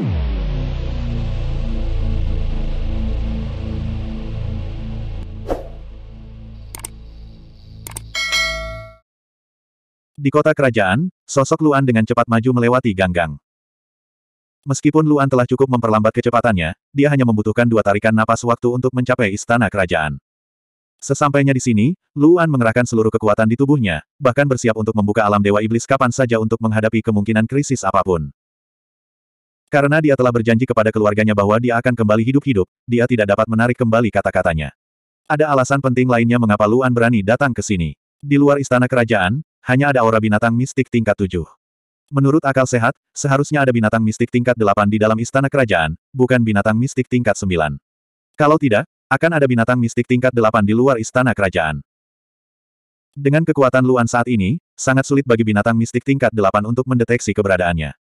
Di kota kerajaan, sosok Luan dengan cepat maju melewati ganggang. Meskipun Luan telah cukup memperlambat kecepatannya, dia hanya membutuhkan dua tarikan napas waktu untuk mencapai istana kerajaan. Sesampainya di sini, Luan mengerahkan seluruh kekuatan di tubuhnya, bahkan bersiap untuk membuka alam dewa iblis kapan saja untuk menghadapi kemungkinan krisis apapun. Karena dia telah berjanji kepada keluarganya bahwa dia akan kembali hidup-hidup, dia tidak dapat menarik kembali kata-katanya. Ada alasan penting lainnya mengapa Luan berani datang ke sini. Di luar istana kerajaan, hanya ada aura binatang mistik tingkat tujuh. Menurut akal sehat, seharusnya ada binatang mistik tingkat delapan di dalam istana kerajaan, bukan binatang mistik tingkat sembilan. Kalau tidak, akan ada binatang mistik tingkat delapan di luar istana kerajaan. Dengan kekuatan Luan saat ini, sangat sulit bagi binatang mistik tingkat delapan untuk mendeteksi keberadaannya.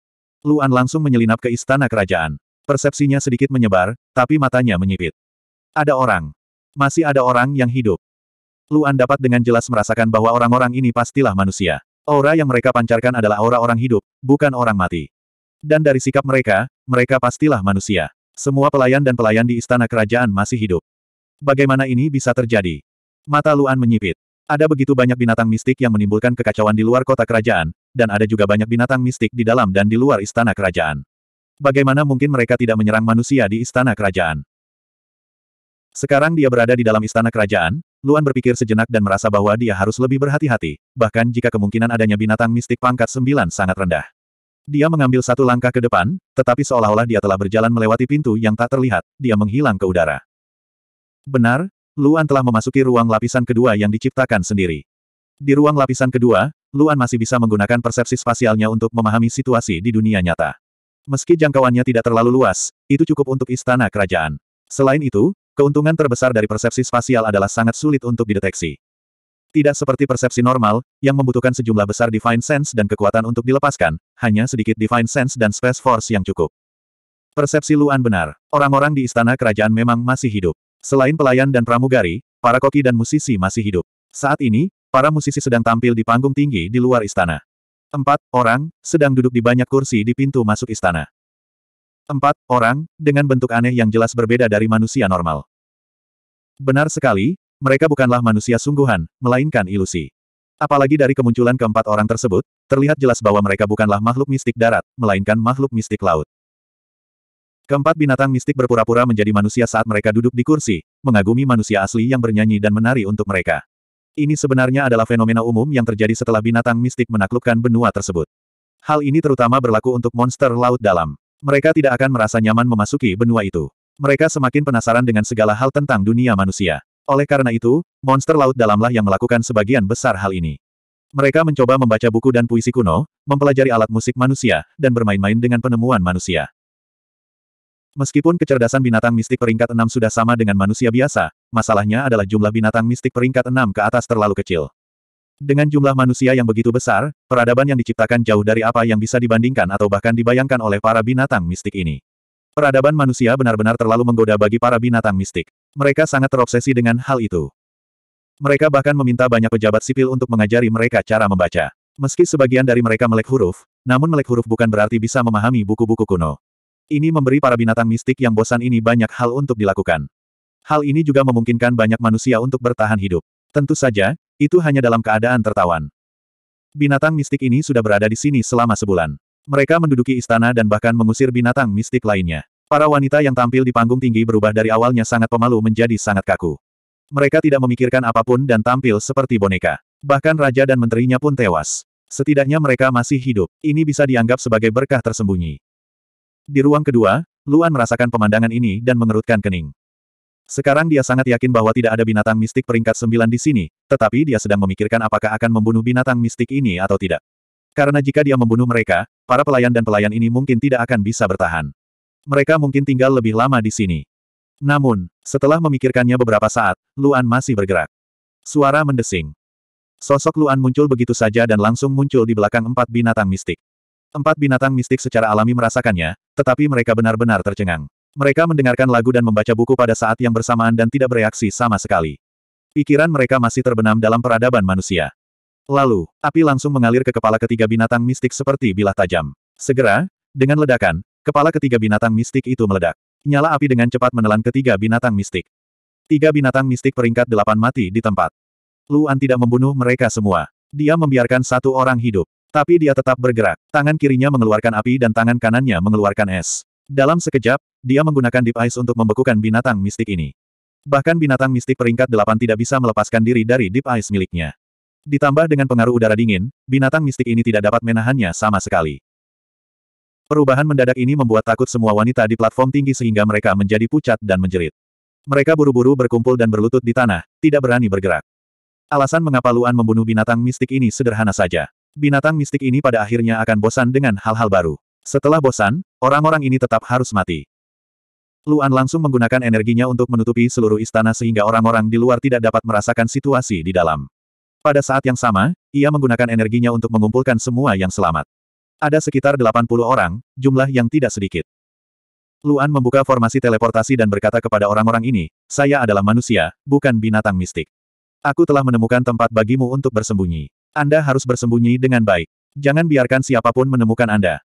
Luan langsung menyelinap ke istana kerajaan. Persepsinya sedikit menyebar, tapi matanya menyipit. Ada orang. Masih ada orang yang hidup. Luan dapat dengan jelas merasakan bahwa orang-orang ini pastilah manusia. Aura yang mereka pancarkan adalah aura orang hidup, bukan orang mati. Dan dari sikap mereka, mereka pastilah manusia. Semua pelayan dan pelayan di istana kerajaan masih hidup. Bagaimana ini bisa terjadi? Mata Luan menyipit. Ada begitu banyak binatang mistik yang menimbulkan kekacauan di luar kota kerajaan, dan ada juga banyak binatang mistik di dalam dan di luar istana kerajaan. Bagaimana mungkin mereka tidak menyerang manusia di istana kerajaan? Sekarang dia berada di dalam istana kerajaan, Luan berpikir sejenak dan merasa bahwa dia harus lebih berhati-hati, bahkan jika kemungkinan adanya binatang mistik pangkat sembilan sangat rendah. Dia mengambil satu langkah ke depan, tetapi seolah-olah dia telah berjalan melewati pintu yang tak terlihat, dia menghilang ke udara. Benar, Luan telah memasuki ruang lapisan kedua yang diciptakan sendiri. Di ruang lapisan kedua, Luan masih bisa menggunakan persepsi spasialnya untuk memahami situasi di dunia nyata. Meski jangkauannya tidak terlalu luas, itu cukup untuk istana kerajaan. Selain itu, keuntungan terbesar dari persepsi spasial adalah sangat sulit untuk dideteksi. Tidak seperti persepsi normal, yang membutuhkan sejumlah besar Divine Sense dan kekuatan untuk dilepaskan, hanya sedikit Divine Sense dan Space Force yang cukup. Persepsi Luan benar. Orang-orang di istana kerajaan memang masih hidup. Selain pelayan dan pramugari, para koki dan musisi masih hidup. Saat ini, para musisi sedang tampil di panggung tinggi di luar istana. Empat orang sedang duduk di banyak kursi di pintu masuk istana. Empat orang dengan bentuk aneh yang jelas berbeda dari manusia normal. Benar sekali, mereka bukanlah manusia sungguhan, melainkan ilusi. Apalagi dari kemunculan keempat orang tersebut, terlihat jelas bahwa mereka bukanlah makhluk mistik darat, melainkan makhluk mistik laut. Keempat binatang mistik berpura-pura menjadi manusia saat mereka duduk di kursi, mengagumi manusia asli yang bernyanyi dan menari untuk mereka. Ini sebenarnya adalah fenomena umum yang terjadi setelah binatang mistik menaklukkan benua tersebut. Hal ini terutama berlaku untuk monster laut dalam. Mereka tidak akan merasa nyaman memasuki benua itu. Mereka semakin penasaran dengan segala hal tentang dunia manusia. Oleh karena itu, monster laut dalamlah yang melakukan sebagian besar hal ini. Mereka mencoba membaca buku dan puisi kuno, mempelajari alat musik manusia, dan bermain-main dengan penemuan manusia. Meskipun kecerdasan binatang mistik peringkat 6 sudah sama dengan manusia biasa, masalahnya adalah jumlah binatang mistik peringkat 6 ke atas terlalu kecil. Dengan jumlah manusia yang begitu besar, peradaban yang diciptakan jauh dari apa yang bisa dibandingkan atau bahkan dibayangkan oleh para binatang mistik ini. Peradaban manusia benar-benar terlalu menggoda bagi para binatang mistik. Mereka sangat terobsesi dengan hal itu. Mereka bahkan meminta banyak pejabat sipil untuk mengajari mereka cara membaca. Meski sebagian dari mereka melek huruf, namun melek huruf bukan berarti bisa memahami buku-buku kuno. Ini memberi para binatang mistik yang bosan ini banyak hal untuk dilakukan. Hal ini juga memungkinkan banyak manusia untuk bertahan hidup. Tentu saja, itu hanya dalam keadaan tertawan. Binatang mistik ini sudah berada di sini selama sebulan. Mereka menduduki istana dan bahkan mengusir binatang mistik lainnya. Para wanita yang tampil di panggung tinggi berubah dari awalnya sangat pemalu menjadi sangat kaku. Mereka tidak memikirkan apapun dan tampil seperti boneka. Bahkan raja dan menterinya pun tewas. Setidaknya mereka masih hidup. Ini bisa dianggap sebagai berkah tersembunyi. Di ruang kedua, Luan merasakan pemandangan ini dan mengerutkan kening. Sekarang dia sangat yakin bahwa tidak ada binatang mistik peringkat sembilan di sini, tetapi dia sedang memikirkan apakah akan membunuh binatang mistik ini atau tidak. Karena jika dia membunuh mereka, para pelayan dan pelayan ini mungkin tidak akan bisa bertahan. Mereka mungkin tinggal lebih lama di sini. Namun, setelah memikirkannya beberapa saat, Luan masih bergerak. Suara mendesing. Sosok Luan muncul begitu saja dan langsung muncul di belakang empat binatang mistik. Empat binatang mistik secara alami merasakannya, tetapi mereka benar-benar tercengang. Mereka mendengarkan lagu dan membaca buku pada saat yang bersamaan dan tidak bereaksi sama sekali. Pikiran mereka masih terbenam dalam peradaban manusia. Lalu, api langsung mengalir ke kepala ketiga binatang mistik seperti bilah tajam. Segera, dengan ledakan, kepala ketiga binatang mistik itu meledak. Nyala api dengan cepat menelan ketiga binatang mistik. Tiga binatang mistik peringkat delapan mati di tempat. Luan tidak membunuh mereka semua. Dia membiarkan satu orang hidup. Tapi dia tetap bergerak. Tangan kirinya mengeluarkan api dan tangan kanannya mengeluarkan es. Dalam sekejap, dia menggunakan Deep Ice untuk membekukan binatang mistik ini. Bahkan binatang mistik peringkat delapan tidak bisa melepaskan diri dari Deep Ice miliknya. Ditambah dengan pengaruh udara dingin, binatang mistik ini tidak dapat menahannya sama sekali. Perubahan mendadak ini membuat takut semua wanita di platform tinggi sehingga mereka menjadi pucat dan menjerit. Mereka buru-buru berkumpul dan berlutut di tanah, tidak berani bergerak. Alasan mengapa Luan membunuh binatang mistik ini sederhana saja binatang mistik ini pada akhirnya akan bosan dengan hal-hal baru. Setelah bosan, orang-orang ini tetap harus mati. Luan langsung menggunakan energinya untuk menutupi seluruh istana sehingga orang-orang di luar tidak dapat merasakan situasi di dalam. Pada saat yang sama, ia menggunakan energinya untuk mengumpulkan semua yang selamat. Ada sekitar 80 orang, jumlah yang tidak sedikit. Luan membuka formasi teleportasi dan berkata kepada orang-orang ini, saya adalah manusia, bukan binatang mistik. Aku telah menemukan tempat bagimu untuk bersembunyi. Anda harus bersembunyi dengan baik. Jangan biarkan siapapun menemukan Anda.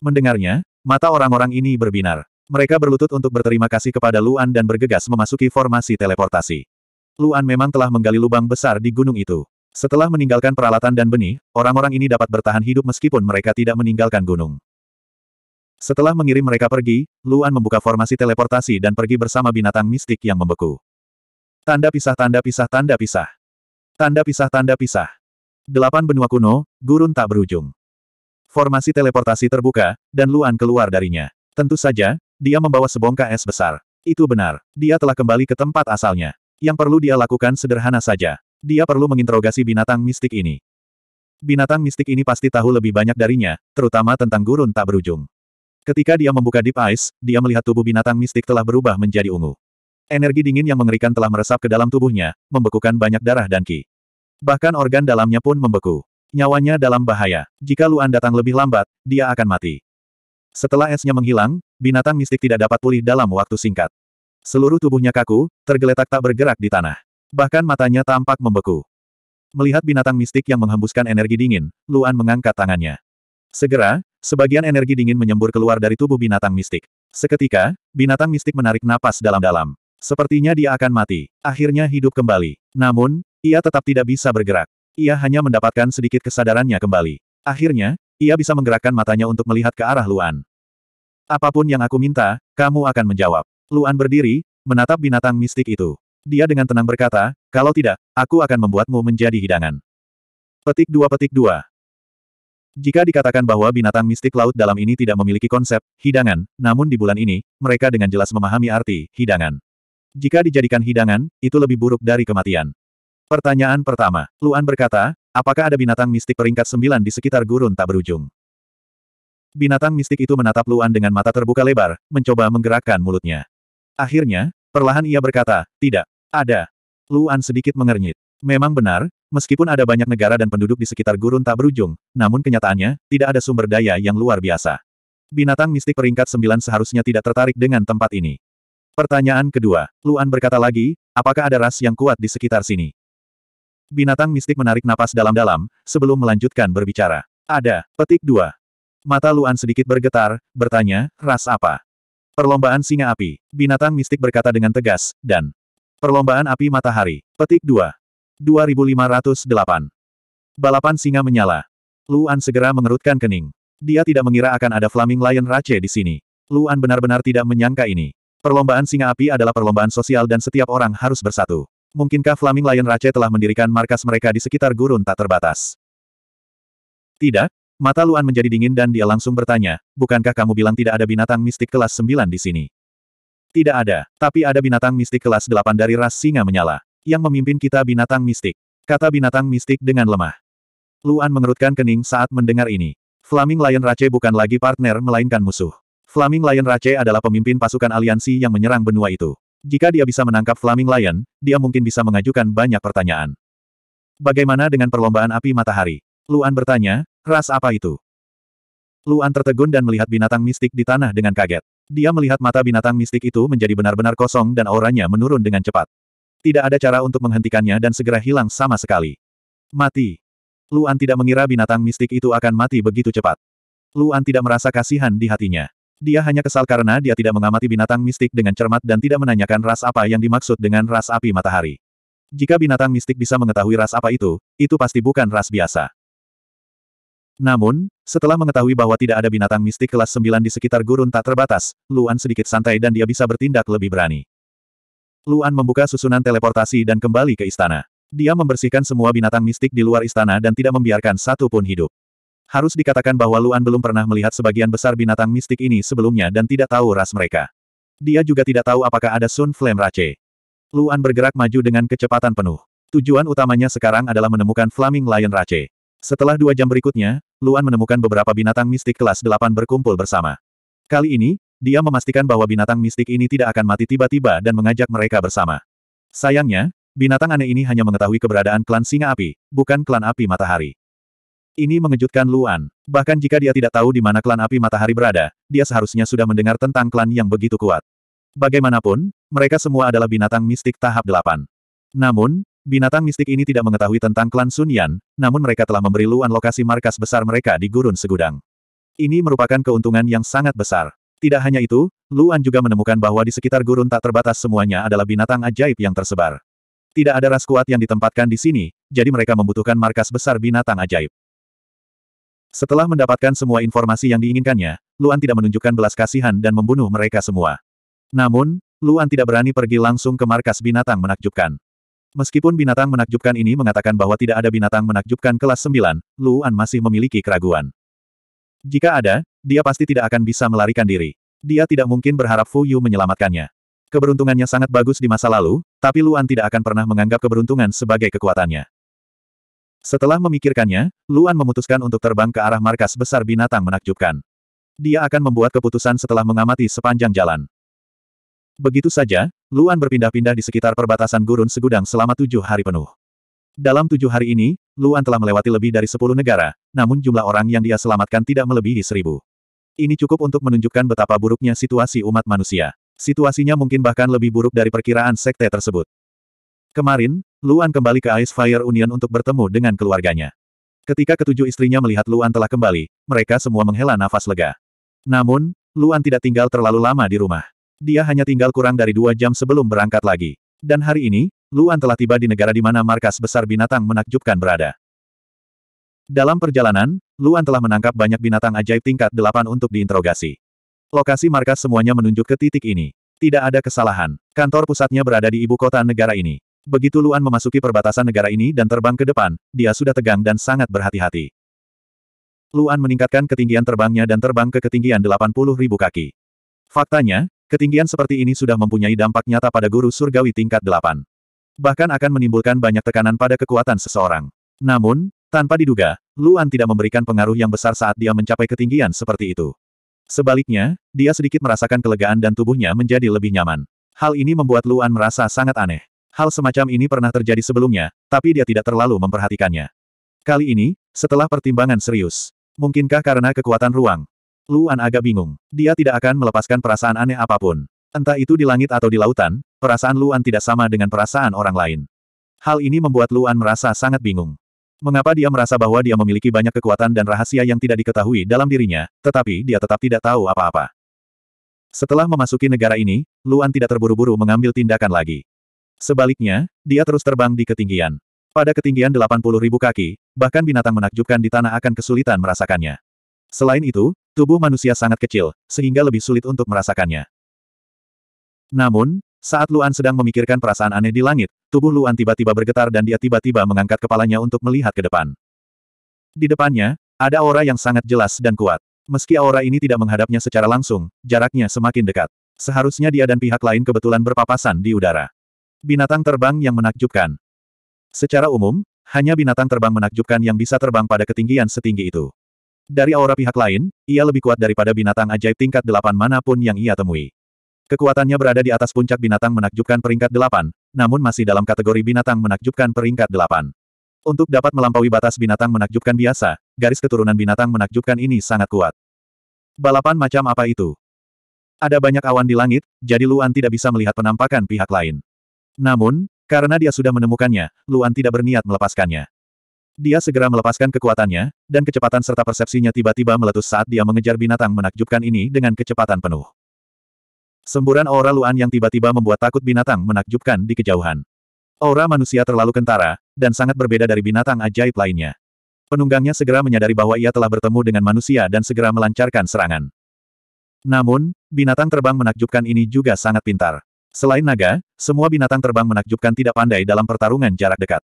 Mendengarnya, mata orang-orang ini berbinar. Mereka berlutut untuk berterima kasih kepada Luan dan bergegas memasuki formasi teleportasi. Luan memang telah menggali lubang besar di gunung itu. Setelah meninggalkan peralatan dan benih, orang-orang ini dapat bertahan hidup meskipun mereka tidak meninggalkan gunung. Setelah mengirim mereka pergi, Luan membuka formasi teleportasi dan pergi bersama binatang mistik yang membeku. Tanda pisah tanda pisah tanda pisah. Tanda pisah tanda pisah. Tanda pisah. Delapan benua kuno, gurun tak berujung. Formasi teleportasi terbuka, dan Luan keluar darinya. Tentu saja, dia membawa sebongkah es besar. Itu benar, dia telah kembali ke tempat asalnya. Yang perlu dia lakukan sederhana saja. Dia perlu menginterogasi binatang mistik ini. Binatang mistik ini pasti tahu lebih banyak darinya, terutama tentang gurun tak berujung. Ketika dia membuka Deep ice, dia melihat tubuh binatang mistik telah berubah menjadi ungu. Energi dingin yang mengerikan telah meresap ke dalam tubuhnya, membekukan banyak darah dan ki. Bahkan organ dalamnya pun membeku. Nyawanya dalam bahaya. Jika Luan datang lebih lambat, dia akan mati. Setelah esnya menghilang, binatang mistik tidak dapat pulih dalam waktu singkat. Seluruh tubuhnya kaku, tergeletak tak bergerak di tanah. Bahkan matanya tampak membeku. Melihat binatang mistik yang menghembuskan energi dingin, Luan mengangkat tangannya. Segera, sebagian energi dingin menyembur keluar dari tubuh binatang mistik. Seketika, binatang mistik menarik napas dalam-dalam. Sepertinya dia akan mati. Akhirnya hidup kembali. Namun, ia tetap tidak bisa bergerak. Ia hanya mendapatkan sedikit kesadarannya kembali. Akhirnya, ia bisa menggerakkan matanya untuk melihat ke arah Luan. Apapun yang aku minta, kamu akan menjawab. Luan berdiri, menatap binatang mistik itu. Dia dengan tenang berkata, kalau tidak, aku akan membuatmu menjadi hidangan. Petik 2 petik 2 Jika dikatakan bahwa binatang mistik laut dalam ini tidak memiliki konsep hidangan, namun di bulan ini, mereka dengan jelas memahami arti hidangan. Jika dijadikan hidangan, itu lebih buruk dari kematian. Pertanyaan pertama, Luan berkata, apakah ada binatang mistik peringkat sembilan di sekitar gurun tak berujung? Binatang mistik itu menatap Luan dengan mata terbuka lebar, mencoba menggerakkan mulutnya. Akhirnya, perlahan ia berkata, tidak, ada. Luan sedikit mengernyit. Memang benar, meskipun ada banyak negara dan penduduk di sekitar gurun tak berujung, namun kenyataannya, tidak ada sumber daya yang luar biasa. Binatang mistik peringkat sembilan seharusnya tidak tertarik dengan tempat ini. Pertanyaan kedua, Luan berkata lagi, apakah ada ras yang kuat di sekitar sini? Binatang mistik menarik napas dalam-dalam, sebelum melanjutkan berbicara. Ada, petik dua. Mata Luan sedikit bergetar, bertanya, ras apa? Perlombaan singa api. Binatang mistik berkata dengan tegas, dan Perlombaan api matahari. Petik dua. 2508. Balapan singa menyala. Luan segera mengerutkan kening. Dia tidak mengira akan ada Flaming Lion Race di sini. Luan benar-benar tidak menyangka ini. Perlombaan singa api adalah perlombaan sosial dan setiap orang harus bersatu mungkinkah Flaming Lion Rache telah mendirikan markas mereka di sekitar gurun tak terbatas? Tidak, mata Luan menjadi dingin dan dia langsung bertanya, bukankah kamu bilang tidak ada binatang mistik kelas 9 di sini? Tidak ada, tapi ada binatang mistik kelas 8 dari ras singa menyala, yang memimpin kita binatang mistik, kata binatang mistik dengan lemah. Luan mengerutkan kening saat mendengar ini. Flaming Lion Rache bukan lagi partner melainkan musuh. Flaming Lion Rache adalah pemimpin pasukan aliansi yang menyerang benua itu. Jika dia bisa menangkap Flaming Lion, dia mungkin bisa mengajukan banyak pertanyaan. Bagaimana dengan perlombaan api matahari? Luan bertanya, ras apa itu? Luan tertegun dan melihat binatang mistik di tanah dengan kaget. Dia melihat mata binatang mistik itu menjadi benar-benar kosong dan auranya menurun dengan cepat. Tidak ada cara untuk menghentikannya dan segera hilang sama sekali. Mati. Luan tidak mengira binatang mistik itu akan mati begitu cepat. Luan tidak merasa kasihan di hatinya. Dia hanya kesal karena dia tidak mengamati binatang mistik dengan cermat dan tidak menanyakan ras apa yang dimaksud dengan ras api matahari. Jika binatang mistik bisa mengetahui ras apa itu, itu pasti bukan ras biasa. Namun, setelah mengetahui bahwa tidak ada binatang mistik kelas 9 di sekitar gurun tak terbatas, Luan sedikit santai dan dia bisa bertindak lebih berani. Luan membuka susunan teleportasi dan kembali ke istana. Dia membersihkan semua binatang mistik di luar istana dan tidak membiarkan satu pun hidup. Harus dikatakan bahwa Luan belum pernah melihat sebagian besar binatang mistik ini sebelumnya dan tidak tahu ras mereka. Dia juga tidak tahu apakah ada Sun Flame Rache. Luan bergerak maju dengan kecepatan penuh. Tujuan utamanya sekarang adalah menemukan Flaming Lion Rache. Setelah dua jam berikutnya, Luan menemukan beberapa binatang mistik kelas 8 berkumpul bersama. Kali ini, dia memastikan bahwa binatang mistik ini tidak akan mati tiba-tiba dan mengajak mereka bersama. Sayangnya, binatang aneh ini hanya mengetahui keberadaan klan singa api, bukan klan api matahari. Ini mengejutkan Luan. Bahkan jika dia tidak tahu di mana klan api matahari berada, dia seharusnya sudah mendengar tentang klan yang begitu kuat. Bagaimanapun, mereka semua adalah binatang mistik tahap 8. Namun, binatang mistik ini tidak mengetahui tentang klan Sunyan, namun mereka telah memberi Luan lokasi markas besar mereka di gurun segudang. Ini merupakan keuntungan yang sangat besar. Tidak hanya itu, Luan juga menemukan bahwa di sekitar gurun tak terbatas semuanya adalah binatang ajaib yang tersebar. Tidak ada ras kuat yang ditempatkan di sini, jadi mereka membutuhkan markas besar binatang ajaib. Setelah mendapatkan semua informasi yang diinginkannya, Luan tidak menunjukkan belas kasihan dan membunuh mereka semua. Namun, Luan tidak berani pergi langsung ke markas binatang menakjubkan. Meskipun binatang menakjubkan ini mengatakan bahwa tidak ada binatang menakjubkan kelas 9, Luan masih memiliki keraguan. Jika ada, dia pasti tidak akan bisa melarikan diri. Dia tidak mungkin berharap Fu Yu menyelamatkannya. Keberuntungannya sangat bagus di masa lalu, tapi Luan tidak akan pernah menganggap keberuntungan sebagai kekuatannya. Setelah memikirkannya, Luan memutuskan untuk terbang ke arah markas besar binatang menakjubkan. Dia akan membuat keputusan setelah mengamati sepanjang jalan. Begitu saja, Luan berpindah-pindah di sekitar perbatasan gurun segudang selama tujuh hari penuh. Dalam tujuh hari ini, Luan telah melewati lebih dari sepuluh negara, namun jumlah orang yang dia selamatkan tidak melebihi seribu. Ini cukup untuk menunjukkan betapa buruknya situasi umat manusia. Situasinya mungkin bahkan lebih buruk dari perkiraan sekte tersebut. Kemarin, Luan kembali ke Ice Fire Union untuk bertemu dengan keluarganya. Ketika ketujuh istrinya melihat Luan telah kembali, mereka semua menghela nafas lega. Namun, Luan tidak tinggal terlalu lama di rumah. Dia hanya tinggal kurang dari dua jam sebelum berangkat lagi. Dan hari ini, Luan telah tiba di negara di mana markas besar binatang menakjubkan berada. Dalam perjalanan, Luan telah menangkap banyak binatang ajaib tingkat delapan untuk diinterogasi. Lokasi markas semuanya menunjuk ke titik ini. Tidak ada kesalahan. Kantor pusatnya berada di ibu kota negara ini. Begitu Luan memasuki perbatasan negara ini dan terbang ke depan, dia sudah tegang dan sangat berhati-hati. Luan meningkatkan ketinggian terbangnya dan terbang ke ketinggian 80 ribu kaki. Faktanya, ketinggian seperti ini sudah mempunyai dampak nyata pada guru surgawi tingkat 8. Bahkan akan menimbulkan banyak tekanan pada kekuatan seseorang. Namun, tanpa diduga, Luan tidak memberikan pengaruh yang besar saat dia mencapai ketinggian seperti itu. Sebaliknya, dia sedikit merasakan kelegaan dan tubuhnya menjadi lebih nyaman. Hal ini membuat Luan merasa sangat aneh. Hal semacam ini pernah terjadi sebelumnya, tapi dia tidak terlalu memperhatikannya. Kali ini, setelah pertimbangan serius, mungkinkah karena kekuatan ruang? Luan agak bingung. Dia tidak akan melepaskan perasaan aneh apapun. Entah itu di langit atau di lautan, perasaan Luan tidak sama dengan perasaan orang lain. Hal ini membuat Luan merasa sangat bingung. Mengapa dia merasa bahwa dia memiliki banyak kekuatan dan rahasia yang tidak diketahui dalam dirinya, tetapi dia tetap tidak tahu apa-apa. Setelah memasuki negara ini, Luan tidak terburu-buru mengambil tindakan lagi. Sebaliknya, dia terus terbang di ketinggian. Pada ketinggian 80 ribu kaki, bahkan binatang menakjubkan di tanah akan kesulitan merasakannya. Selain itu, tubuh manusia sangat kecil, sehingga lebih sulit untuk merasakannya. Namun, saat Luan sedang memikirkan perasaan aneh di langit, tubuh Luan tiba-tiba bergetar dan dia tiba-tiba mengangkat kepalanya untuk melihat ke depan. Di depannya, ada aura yang sangat jelas dan kuat. Meski aura ini tidak menghadapnya secara langsung, jaraknya semakin dekat. Seharusnya dia dan pihak lain kebetulan berpapasan di udara. Binatang terbang yang menakjubkan. Secara umum, hanya binatang terbang menakjubkan yang bisa terbang pada ketinggian setinggi itu. Dari aura pihak lain, ia lebih kuat daripada binatang ajaib tingkat delapan manapun yang ia temui. Kekuatannya berada di atas puncak binatang menakjubkan peringkat delapan, namun masih dalam kategori binatang menakjubkan peringkat delapan. Untuk dapat melampaui batas binatang menakjubkan biasa, garis keturunan binatang menakjubkan ini sangat kuat. Balapan macam apa itu? Ada banyak awan di langit, jadi Luan tidak bisa melihat penampakan pihak lain. Namun, karena dia sudah menemukannya, Luan tidak berniat melepaskannya. Dia segera melepaskan kekuatannya, dan kecepatan serta persepsinya tiba-tiba meletus saat dia mengejar binatang menakjubkan ini dengan kecepatan penuh. Semburan aura Luan yang tiba-tiba membuat takut binatang menakjubkan di kejauhan. Aura manusia terlalu kentara, dan sangat berbeda dari binatang ajaib lainnya. Penunggangnya segera menyadari bahwa ia telah bertemu dengan manusia dan segera melancarkan serangan. Namun, binatang terbang menakjubkan ini juga sangat pintar. Selain naga, semua binatang terbang menakjubkan tidak pandai dalam pertarungan jarak dekat.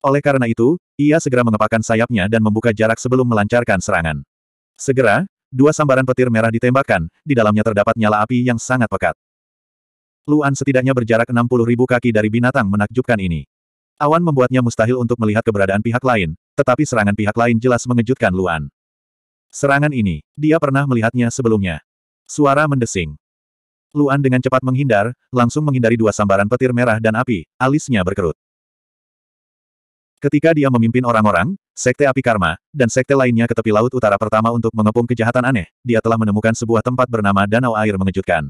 Oleh karena itu, ia segera mengepakkan sayapnya dan membuka jarak sebelum melancarkan serangan. Segera, dua sambaran petir merah ditembakkan, di dalamnya terdapat nyala api yang sangat pekat. Luan setidaknya berjarak 60 ribu kaki dari binatang menakjubkan ini. Awan membuatnya mustahil untuk melihat keberadaan pihak lain, tetapi serangan pihak lain jelas mengejutkan Luan. Serangan ini, dia pernah melihatnya sebelumnya. Suara mendesing. Luan dengan cepat menghindar, langsung menghindari dua sambaran petir merah dan api, alisnya berkerut. Ketika dia memimpin orang-orang, Sekte Api Karma, dan Sekte lainnya ke tepi Laut Utara pertama untuk mengepung kejahatan aneh, dia telah menemukan sebuah tempat bernama Danau Air Mengejutkan.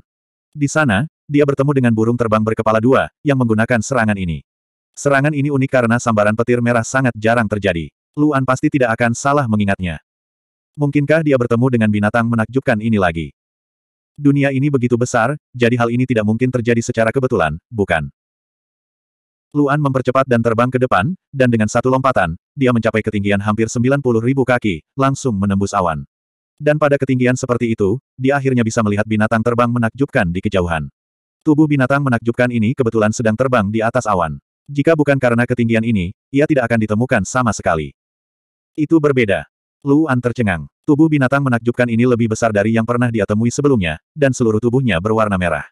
Di sana, dia bertemu dengan burung terbang berkepala dua, yang menggunakan serangan ini. Serangan ini unik karena sambaran petir merah sangat jarang terjadi. Luan pasti tidak akan salah mengingatnya. Mungkinkah dia bertemu dengan binatang menakjubkan ini lagi? Dunia ini begitu besar, jadi hal ini tidak mungkin terjadi secara kebetulan, bukan? Luan mempercepat dan terbang ke depan, dan dengan satu lompatan, dia mencapai ketinggian hampir 90 ribu kaki, langsung menembus awan. Dan pada ketinggian seperti itu, dia akhirnya bisa melihat binatang terbang menakjubkan di kejauhan. Tubuh binatang menakjubkan ini kebetulan sedang terbang di atas awan. Jika bukan karena ketinggian ini, ia tidak akan ditemukan sama sekali. Itu berbeda. Luan tercengang. Tubuh binatang menakjubkan ini lebih besar dari yang pernah dia temui sebelumnya, dan seluruh tubuhnya berwarna merah.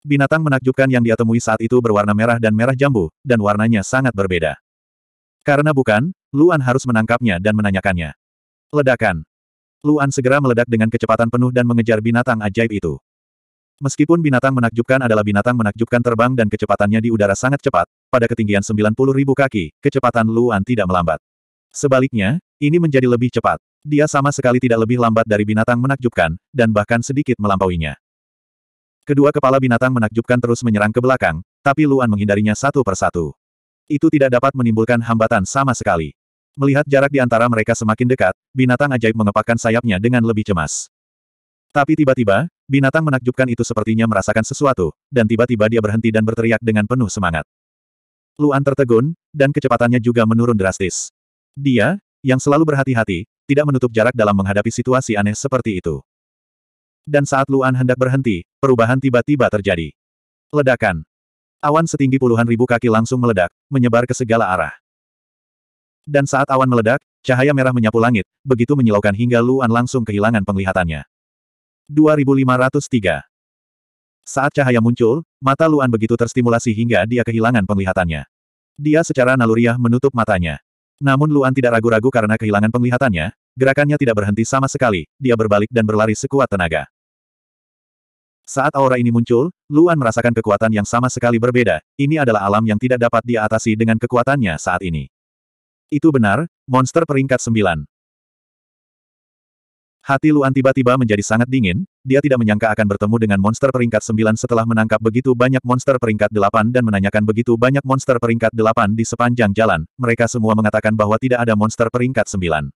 Binatang menakjubkan yang dia temui saat itu berwarna merah dan merah jambu, dan warnanya sangat berbeda. Karena bukan, Luan harus menangkapnya dan menanyakannya. Ledakan. Luan segera meledak dengan kecepatan penuh dan mengejar binatang ajaib itu. Meskipun binatang menakjubkan adalah binatang menakjubkan terbang dan kecepatannya di udara sangat cepat, pada ketinggian 90.000 kaki, kecepatan Luan tidak melambat. Sebaliknya, ini menjadi lebih cepat. Dia sama sekali tidak lebih lambat dari binatang menakjubkan, dan bahkan sedikit melampauinya. Kedua kepala binatang menakjubkan terus menyerang ke belakang, tapi Luan menghindarinya satu persatu. Itu tidak dapat menimbulkan hambatan sama sekali. Melihat jarak di antara mereka semakin dekat, binatang ajaib mengepakkan sayapnya dengan lebih cemas. Tapi tiba-tiba, binatang menakjubkan itu sepertinya merasakan sesuatu, dan tiba-tiba dia berhenti dan berteriak dengan penuh semangat. Luan tertegun, dan kecepatannya juga menurun drastis. Dia, yang selalu berhati-hati, tidak menutup jarak dalam menghadapi situasi aneh seperti itu. Dan saat Luan hendak berhenti, perubahan tiba-tiba terjadi. Ledakan. Awan setinggi puluhan ribu kaki langsung meledak, menyebar ke segala arah. Dan saat awan meledak, cahaya merah menyapu langit, begitu menyilaukan hingga Luan langsung kehilangan penglihatannya. 2503 Saat cahaya muncul, mata Luan begitu terstimulasi hingga dia kehilangan penglihatannya. Dia secara naluriah menutup matanya. Namun Luan tidak ragu-ragu karena kehilangan penglihatannya, gerakannya tidak berhenti sama sekali, dia berbalik dan berlari sekuat tenaga. Saat aura ini muncul, Luan merasakan kekuatan yang sama sekali berbeda, ini adalah alam yang tidak dapat dia atasi dengan kekuatannya saat ini. Itu benar, monster peringkat sembilan. Hati Luan tiba-tiba menjadi sangat dingin, dia tidak menyangka akan bertemu dengan monster peringkat 9 setelah menangkap begitu banyak monster peringkat 8 dan menanyakan begitu banyak monster peringkat 8 di sepanjang jalan, mereka semua mengatakan bahwa tidak ada monster peringkat 9.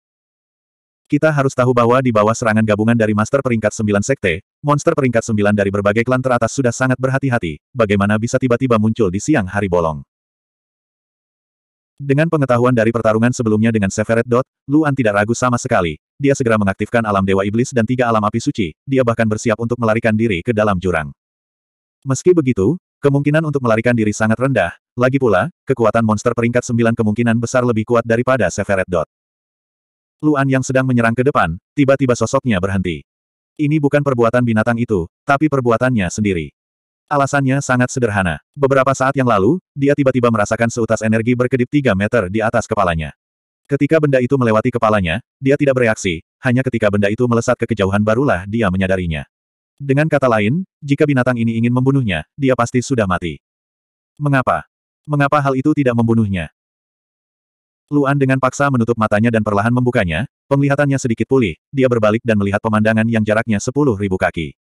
Kita harus tahu bahwa di bawah serangan gabungan dari master peringkat 9 sekte, monster peringkat 9 dari berbagai klan teratas sudah sangat berhati-hati, bagaimana bisa tiba-tiba muncul di siang hari bolong. Dengan pengetahuan dari pertarungan sebelumnya dengan Severed Dot, Luan tidak ragu sama sekali. Dia segera mengaktifkan alam Dewa Iblis dan tiga alam api suci, dia bahkan bersiap untuk melarikan diri ke dalam jurang. Meski begitu, kemungkinan untuk melarikan diri sangat rendah, lagi pula, kekuatan monster peringkat sembilan kemungkinan besar lebih kuat daripada Severed Dot. Luan yang sedang menyerang ke depan, tiba-tiba sosoknya berhenti. Ini bukan perbuatan binatang itu, tapi perbuatannya sendiri. Alasannya sangat sederhana. Beberapa saat yang lalu, dia tiba-tiba merasakan seutas energi berkedip 3 meter di atas kepalanya. Ketika benda itu melewati kepalanya, dia tidak bereaksi, hanya ketika benda itu melesat ke kejauhan barulah dia menyadarinya. Dengan kata lain, jika binatang ini ingin membunuhnya, dia pasti sudah mati. Mengapa? Mengapa hal itu tidak membunuhnya? Luan dengan paksa menutup matanya dan perlahan membukanya, penglihatannya sedikit pulih, dia berbalik dan melihat pemandangan yang jaraknya sepuluh ribu kaki.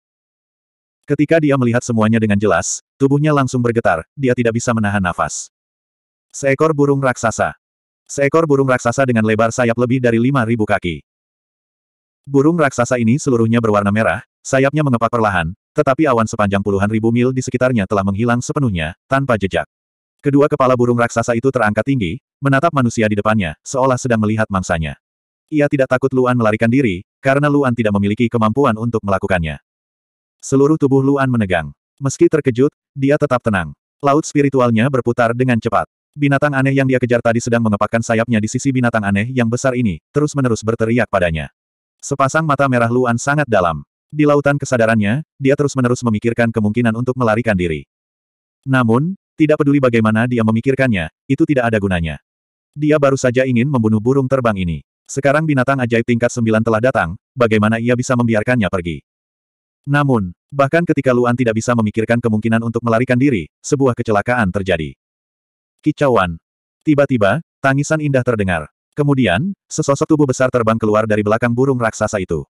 Ketika dia melihat semuanya dengan jelas, tubuhnya langsung bergetar, dia tidak bisa menahan nafas. Seekor burung raksasa. Seekor burung raksasa dengan lebar sayap lebih dari 5.000 kaki. Burung raksasa ini seluruhnya berwarna merah, sayapnya mengepak perlahan, tetapi awan sepanjang puluhan ribu mil di sekitarnya telah menghilang sepenuhnya, tanpa jejak. Kedua kepala burung raksasa itu terangkat tinggi, menatap manusia di depannya, seolah sedang melihat mangsanya. Ia tidak takut Luan melarikan diri, karena Luan tidak memiliki kemampuan untuk melakukannya. Seluruh tubuh Luan menegang. Meski terkejut, dia tetap tenang. Laut spiritualnya berputar dengan cepat. Binatang aneh yang dia kejar tadi sedang mengepakkan sayapnya di sisi binatang aneh yang besar ini, terus-menerus berteriak padanya. Sepasang mata merah Luan sangat dalam. Di lautan kesadarannya, dia terus-menerus memikirkan kemungkinan untuk melarikan diri. Namun, tidak peduli bagaimana dia memikirkannya, itu tidak ada gunanya. Dia baru saja ingin membunuh burung terbang ini. Sekarang binatang ajaib tingkat sembilan telah datang, bagaimana ia bisa membiarkannya pergi? Namun, bahkan ketika Luan tidak bisa memikirkan kemungkinan untuk melarikan diri, sebuah kecelakaan terjadi. Kicauan. Tiba-tiba, tangisan indah terdengar. Kemudian, sesosok tubuh besar terbang keluar dari belakang burung raksasa itu.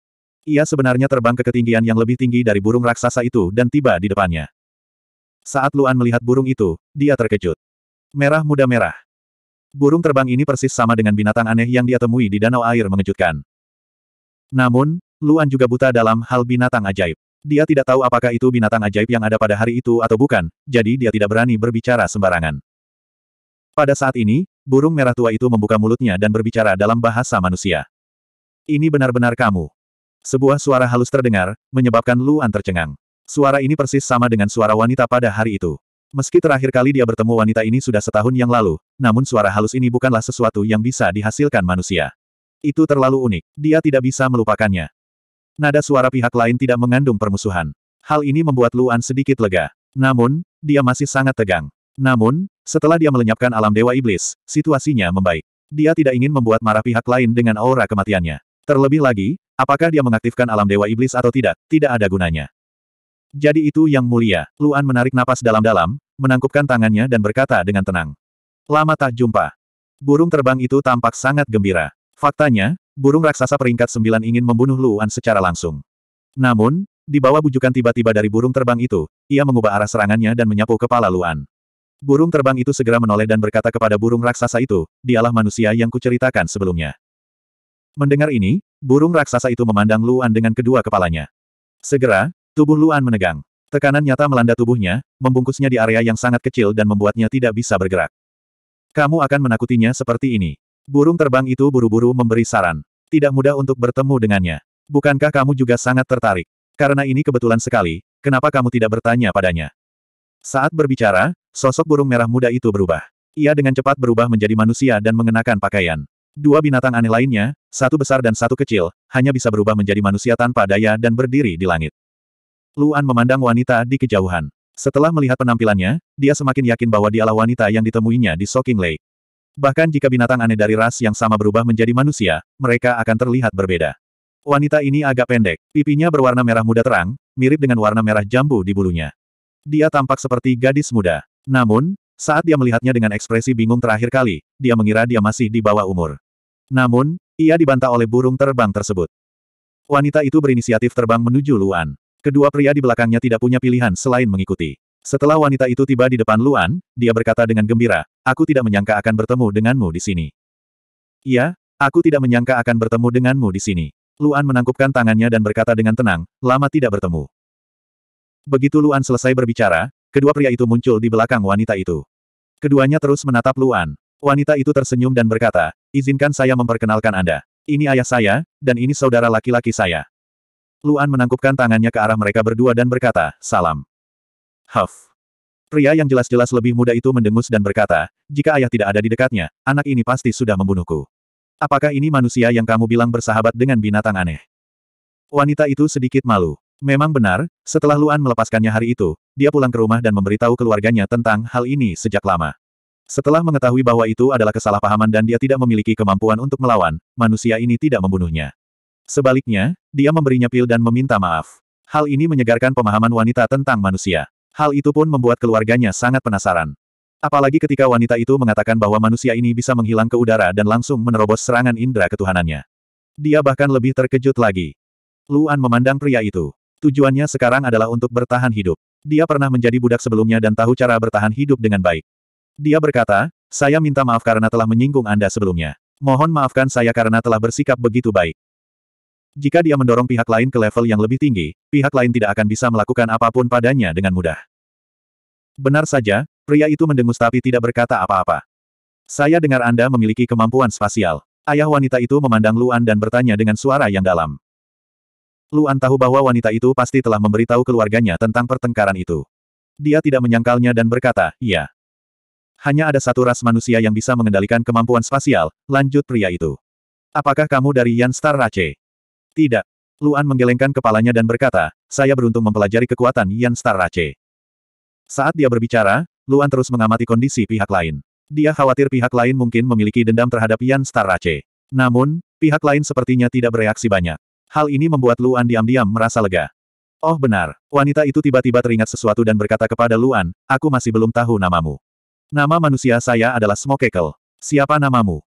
Ia sebenarnya terbang ke ketinggian yang lebih tinggi dari burung raksasa itu dan tiba di depannya. Saat Luan melihat burung itu, dia terkejut. Merah muda merah. Burung terbang ini persis sama dengan binatang aneh yang dia temui di danau air mengejutkan. Namun, Luan juga buta dalam hal binatang ajaib. Dia tidak tahu apakah itu binatang ajaib yang ada pada hari itu atau bukan, jadi dia tidak berani berbicara sembarangan. Pada saat ini, burung merah tua itu membuka mulutnya dan berbicara dalam bahasa manusia. Ini benar-benar kamu. Sebuah suara halus terdengar, menyebabkan Luan tercengang. Suara ini persis sama dengan suara wanita pada hari itu. Meski terakhir kali dia bertemu wanita ini sudah setahun yang lalu, namun suara halus ini bukanlah sesuatu yang bisa dihasilkan manusia. Itu terlalu unik, dia tidak bisa melupakannya. Nada suara pihak lain tidak mengandung permusuhan. Hal ini membuat Luan sedikit lega. Namun, dia masih sangat tegang. Namun, setelah dia melenyapkan alam Dewa Iblis, situasinya membaik. Dia tidak ingin membuat marah pihak lain dengan aura kematiannya. Terlebih lagi, apakah dia mengaktifkan alam Dewa Iblis atau tidak, tidak ada gunanya. Jadi itu yang mulia, Luan menarik napas dalam-dalam, menangkupkan tangannya dan berkata dengan tenang. Lama tak jumpa. Burung terbang itu tampak sangat gembira. Faktanya, burung raksasa peringkat sembilan ingin membunuh Luan secara langsung. Namun, di bawah bujukan tiba-tiba dari burung terbang itu, ia mengubah arah serangannya dan menyapu kepala Luan. Burung terbang itu segera menoleh dan berkata kepada burung raksasa itu, dialah manusia yang kuceritakan sebelumnya. Mendengar ini, burung raksasa itu memandang Luan dengan kedua kepalanya. Segera, tubuh Luan menegang. Tekanan nyata melanda tubuhnya, membungkusnya di area yang sangat kecil dan membuatnya tidak bisa bergerak. Kamu akan menakutinya seperti ini. Burung terbang itu buru-buru memberi saran. Tidak mudah untuk bertemu dengannya. Bukankah kamu juga sangat tertarik? Karena ini kebetulan sekali, kenapa kamu tidak bertanya padanya? Saat berbicara, sosok burung merah muda itu berubah. Ia dengan cepat berubah menjadi manusia dan mengenakan pakaian. Dua binatang aneh lainnya, satu besar dan satu kecil, hanya bisa berubah menjadi manusia tanpa daya dan berdiri di langit. Luan memandang wanita di kejauhan. Setelah melihat penampilannya, dia semakin yakin bahwa dialah wanita yang ditemuinya di Soking Lake. Bahkan jika binatang aneh dari ras yang sama berubah menjadi manusia, mereka akan terlihat berbeda. Wanita ini agak pendek, pipinya berwarna merah muda terang, mirip dengan warna merah jambu di bulunya. Dia tampak seperti gadis muda. Namun, saat dia melihatnya dengan ekspresi bingung terakhir kali, dia mengira dia masih di bawah umur. Namun, ia dibantah oleh burung terbang tersebut. Wanita itu berinisiatif terbang menuju Luan. Kedua pria di belakangnya tidak punya pilihan selain mengikuti. Setelah wanita itu tiba di depan Luan, dia berkata dengan gembira, aku tidak menyangka akan bertemu denganmu di sini. Iya, aku tidak menyangka akan bertemu denganmu di sini. Luan menangkupkan tangannya dan berkata dengan tenang, lama tidak bertemu. Begitu Luan selesai berbicara, kedua pria itu muncul di belakang wanita itu. Keduanya terus menatap Luan. Wanita itu tersenyum dan berkata, izinkan saya memperkenalkan Anda. Ini ayah saya, dan ini saudara laki-laki saya. Luan menangkupkan tangannya ke arah mereka berdua dan berkata, salam. Huff. Pria yang jelas-jelas lebih muda itu mendengus dan berkata, jika ayah tidak ada di dekatnya, anak ini pasti sudah membunuhku. Apakah ini manusia yang kamu bilang bersahabat dengan binatang aneh? Wanita itu sedikit malu. Memang benar, setelah Luan melepaskannya hari itu, dia pulang ke rumah dan memberitahu keluarganya tentang hal ini sejak lama. Setelah mengetahui bahwa itu adalah kesalahpahaman dan dia tidak memiliki kemampuan untuk melawan, manusia ini tidak membunuhnya. Sebaliknya, dia memberinya pil dan meminta maaf. Hal ini menyegarkan pemahaman wanita tentang manusia. Hal itu pun membuat keluarganya sangat penasaran. Apalagi ketika wanita itu mengatakan bahwa manusia ini bisa menghilang ke udara dan langsung menerobos serangan indera ketuhanannya. Dia bahkan lebih terkejut lagi. Luan memandang pria itu. Tujuannya sekarang adalah untuk bertahan hidup. Dia pernah menjadi budak sebelumnya dan tahu cara bertahan hidup dengan baik. Dia berkata, saya minta maaf karena telah menyinggung Anda sebelumnya. Mohon maafkan saya karena telah bersikap begitu baik. Jika dia mendorong pihak lain ke level yang lebih tinggi, pihak lain tidak akan bisa melakukan apapun padanya dengan mudah. Benar saja, pria itu mendengus tapi tidak berkata apa-apa. Saya dengar Anda memiliki kemampuan spasial. Ayah wanita itu memandang Luan dan bertanya dengan suara yang dalam. Luan tahu bahwa wanita itu pasti telah memberitahu keluarganya tentang pertengkaran itu. Dia tidak menyangkalnya dan berkata, iya. Hanya ada satu ras manusia yang bisa mengendalikan kemampuan spasial, lanjut pria itu. Apakah kamu dari Yan Star Rache? Tidak. Luan menggelengkan kepalanya dan berkata, saya beruntung mempelajari kekuatan Yan Star Rache. Saat dia berbicara, Luan terus mengamati kondisi pihak lain. Dia khawatir pihak lain mungkin memiliki dendam terhadap Yan Star Rache. Namun, pihak lain sepertinya tidak bereaksi banyak. Hal ini membuat Luan diam-diam merasa lega. Oh benar, wanita itu tiba-tiba teringat sesuatu dan berkata kepada Luan, aku masih belum tahu namamu. Nama manusia saya adalah Smokekel. Siapa namamu?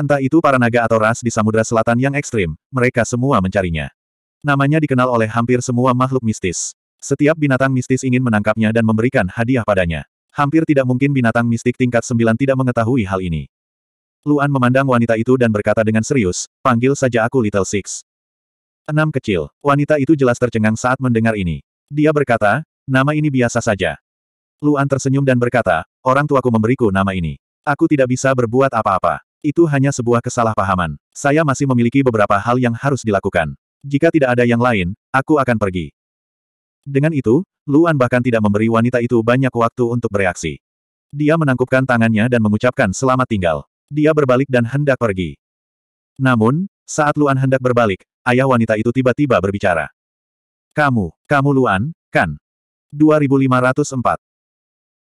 Entah itu para naga atau ras di Samudra Selatan yang ekstrim, mereka semua mencarinya. Namanya dikenal oleh hampir semua makhluk mistis. Setiap binatang mistis ingin menangkapnya dan memberikan hadiah padanya. Hampir tidak mungkin binatang mistik tingkat sembilan tidak mengetahui hal ini. Luan memandang wanita itu dan berkata dengan serius, panggil saja aku Little Six. Enam kecil, wanita itu jelas tercengang saat mendengar ini. Dia berkata, nama ini biasa saja. Luan tersenyum dan berkata, orang tuaku memberiku nama ini. Aku tidak bisa berbuat apa-apa. Itu hanya sebuah kesalahpahaman. Saya masih memiliki beberapa hal yang harus dilakukan. Jika tidak ada yang lain, aku akan pergi. Dengan itu, Luan bahkan tidak memberi wanita itu banyak waktu untuk bereaksi. Dia menangkupkan tangannya dan mengucapkan selamat tinggal. Dia berbalik dan hendak pergi. Namun, saat Luan hendak berbalik, ayah wanita itu tiba-tiba berbicara. Kamu, kamu Luan, kan? 2504.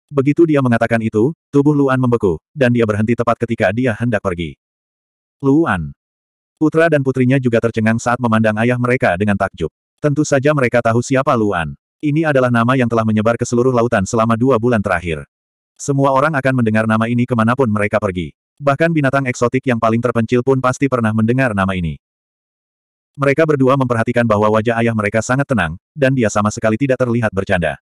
Begitu dia mengatakan itu, tubuh Luan membeku, dan dia berhenti tepat ketika dia hendak pergi. Luan. Putra dan putrinya juga tercengang saat memandang ayah mereka dengan takjub. Tentu saja mereka tahu siapa Luan. Ini adalah nama yang telah menyebar ke seluruh lautan selama dua bulan terakhir. Semua orang akan mendengar nama ini kemanapun mereka pergi. Bahkan binatang eksotik yang paling terpencil pun pasti pernah mendengar nama ini. Mereka berdua memperhatikan bahwa wajah ayah mereka sangat tenang, dan dia sama sekali tidak terlihat bercanda.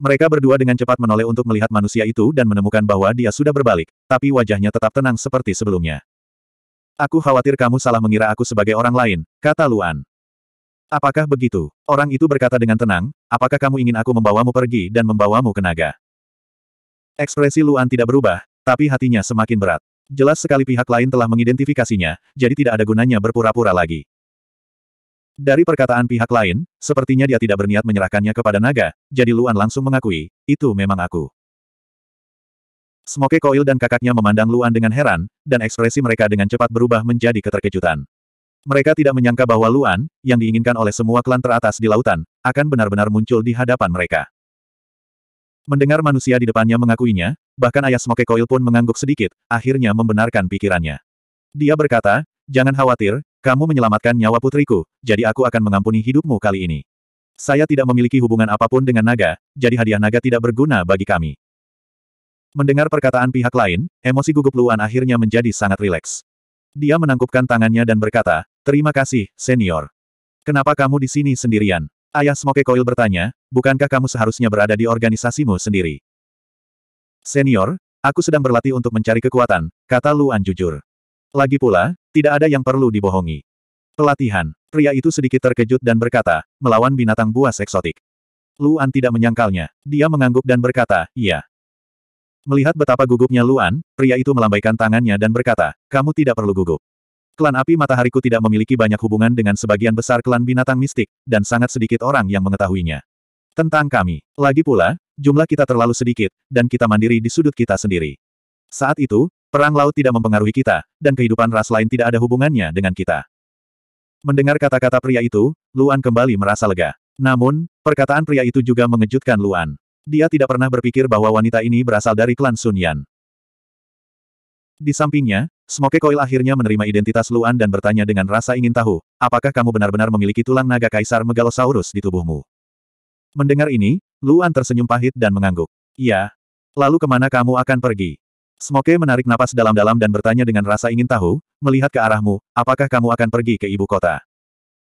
Mereka berdua dengan cepat menoleh untuk melihat manusia itu dan menemukan bahwa dia sudah berbalik, tapi wajahnya tetap tenang seperti sebelumnya. Aku khawatir kamu salah mengira aku sebagai orang lain, kata Luan. Apakah begitu? Orang itu berkata dengan tenang, apakah kamu ingin aku membawamu pergi dan membawamu ke naga? Ekspresi Luan tidak berubah, tapi hatinya semakin berat. Jelas sekali pihak lain telah mengidentifikasinya, jadi tidak ada gunanya berpura-pura lagi. Dari perkataan pihak lain, sepertinya dia tidak berniat menyerahkannya kepada naga, jadi Luan langsung mengakui, itu memang aku. Smoke Coil dan kakaknya memandang Luan dengan heran, dan ekspresi mereka dengan cepat berubah menjadi keterkejutan. Mereka tidak menyangka bahwa Luan, yang diinginkan oleh semua klan teratas di lautan, akan benar-benar muncul di hadapan mereka. Mendengar manusia di depannya mengakuinya, bahkan ayah Smoke Coil pun mengangguk sedikit, akhirnya membenarkan pikirannya. Dia berkata, jangan khawatir, kamu menyelamatkan nyawa putriku, jadi aku akan mengampuni hidupmu kali ini. Saya tidak memiliki hubungan apapun dengan naga, jadi hadiah naga tidak berguna bagi kami. Mendengar perkataan pihak lain, emosi gugup Luan akhirnya menjadi sangat rileks. Dia menangkupkan tangannya dan berkata, Terima kasih, senior. Kenapa kamu di sini sendirian? Ayah Smoke Coil bertanya, bukankah kamu seharusnya berada di organisasimu sendiri? Senior, aku sedang berlatih untuk mencari kekuatan, kata Luan jujur. Lagi pula, tidak ada yang perlu dibohongi. Pelatihan, pria itu sedikit terkejut dan berkata, melawan binatang buas eksotik. Luan tidak menyangkalnya, dia mengangguk dan berkata, iya. Melihat betapa gugupnya Luan, pria itu melambaikan tangannya dan berkata, kamu tidak perlu gugup. Klan api matahariku tidak memiliki banyak hubungan dengan sebagian besar klan binatang mistik, dan sangat sedikit orang yang mengetahuinya. Tentang kami. Lagi pula, jumlah kita terlalu sedikit, dan kita mandiri di sudut kita sendiri. Saat itu, perang laut tidak mempengaruhi kita, dan kehidupan ras lain tidak ada hubungannya dengan kita. Mendengar kata-kata pria itu, Luan kembali merasa lega. Namun, perkataan pria itu juga mengejutkan Luan. Dia tidak pernah berpikir bahwa wanita ini berasal dari klan Yan. Di sampingnya, Smoke Coil akhirnya menerima identitas Luan dan bertanya dengan rasa ingin tahu, apakah kamu benar-benar memiliki tulang naga kaisar Megalosaurus di tubuhmu? Mendengar ini, Luan tersenyum pahit dan mengangguk. Iya. Lalu kemana kamu akan pergi? Smoke menarik napas dalam-dalam dan bertanya dengan rasa ingin tahu, melihat ke arahmu, apakah kamu akan pergi ke ibu kota?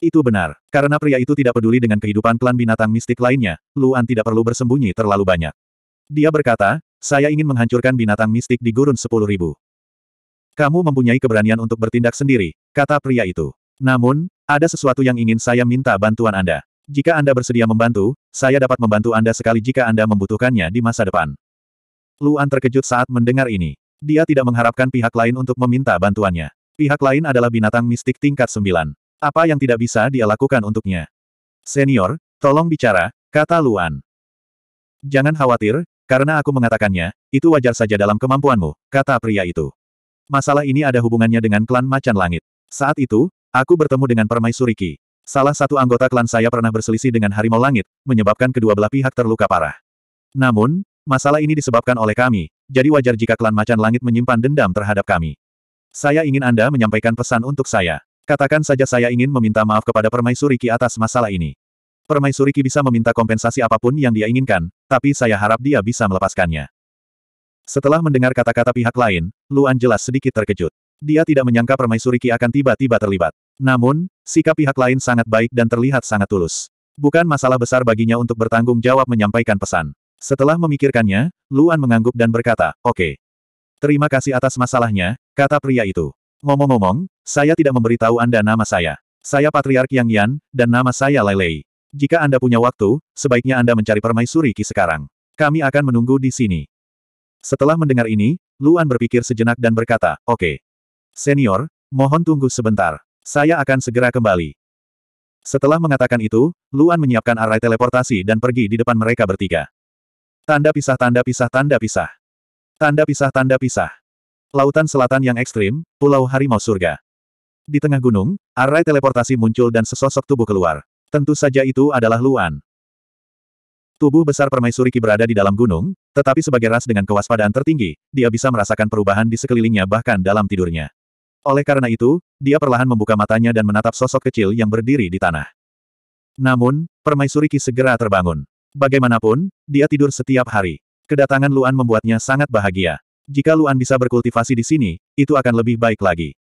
Itu benar, karena pria itu tidak peduli dengan kehidupan klan binatang mistik lainnya, Luan tidak perlu bersembunyi terlalu banyak. Dia berkata, saya ingin menghancurkan binatang mistik di gurun sepuluh ribu. Kamu mempunyai keberanian untuk bertindak sendiri, kata pria itu. Namun, ada sesuatu yang ingin saya minta bantuan Anda. Jika Anda bersedia membantu, saya dapat membantu Anda sekali jika Anda membutuhkannya di masa depan. Luan terkejut saat mendengar ini. Dia tidak mengharapkan pihak lain untuk meminta bantuannya. Pihak lain adalah binatang mistik tingkat sembilan. Apa yang tidak bisa dia lakukan untuknya? Senior, tolong bicara, kata Luan. Jangan khawatir, karena aku mengatakannya, itu wajar saja dalam kemampuanmu, kata pria itu. Masalah ini ada hubungannya dengan klan Macan Langit. Saat itu, aku bertemu dengan Permaisuri Ki. Salah satu anggota klan saya pernah berselisih dengan Harimau Langit, menyebabkan kedua belah pihak terluka parah. Namun, masalah ini disebabkan oleh kami, jadi wajar jika klan Macan Langit menyimpan dendam terhadap kami. Saya ingin Anda menyampaikan pesan untuk saya. Katakan saja saya ingin meminta maaf kepada Permaisuri Ki atas masalah ini. Permaisuri Ki bisa meminta kompensasi apapun yang dia inginkan, tapi saya harap dia bisa melepaskannya. Setelah mendengar kata-kata pihak lain, Luan jelas sedikit terkejut. Dia tidak menyangka Permaisuri Ki akan tiba-tiba terlibat. Namun, sikap pihak lain sangat baik dan terlihat sangat tulus. Bukan masalah besar baginya untuk bertanggung jawab menyampaikan pesan. Setelah memikirkannya, Luan mengangguk dan berkata, Oke. Okay. Terima kasih atas masalahnya, kata pria itu. Ngomong-ngomong, saya tidak memberitahu Anda nama saya. Saya Patriark Yang Yan, dan nama saya Lelei. Jika Anda punya waktu, sebaiknya Anda mencari permaisuri Ki sekarang. Kami akan menunggu di sini. Setelah mendengar ini, Luan berpikir sejenak dan berkata, Oke. Okay. Senior, mohon tunggu sebentar. Saya akan segera kembali. Setelah mengatakan itu, Luan menyiapkan array teleportasi dan pergi di depan mereka bertiga. Tanda pisah tanda pisah tanda pisah. Tanda pisah tanda pisah. Lautan selatan yang ekstrim, Pulau Harimau Surga. Di tengah gunung, array teleportasi muncul dan sesosok tubuh keluar. Tentu saja itu adalah Luan. Tubuh besar permaisuri Ki berada di dalam gunung, tetapi sebagai ras dengan kewaspadaan tertinggi, dia bisa merasakan perubahan di sekelilingnya bahkan dalam tidurnya. Oleh karena itu, dia perlahan membuka matanya dan menatap sosok kecil yang berdiri di tanah. Namun, permaisuri Ki segera terbangun. Bagaimanapun, dia tidur setiap hari. Kedatangan Luan membuatnya sangat bahagia. Jika Luan bisa berkultivasi di sini, itu akan lebih baik lagi.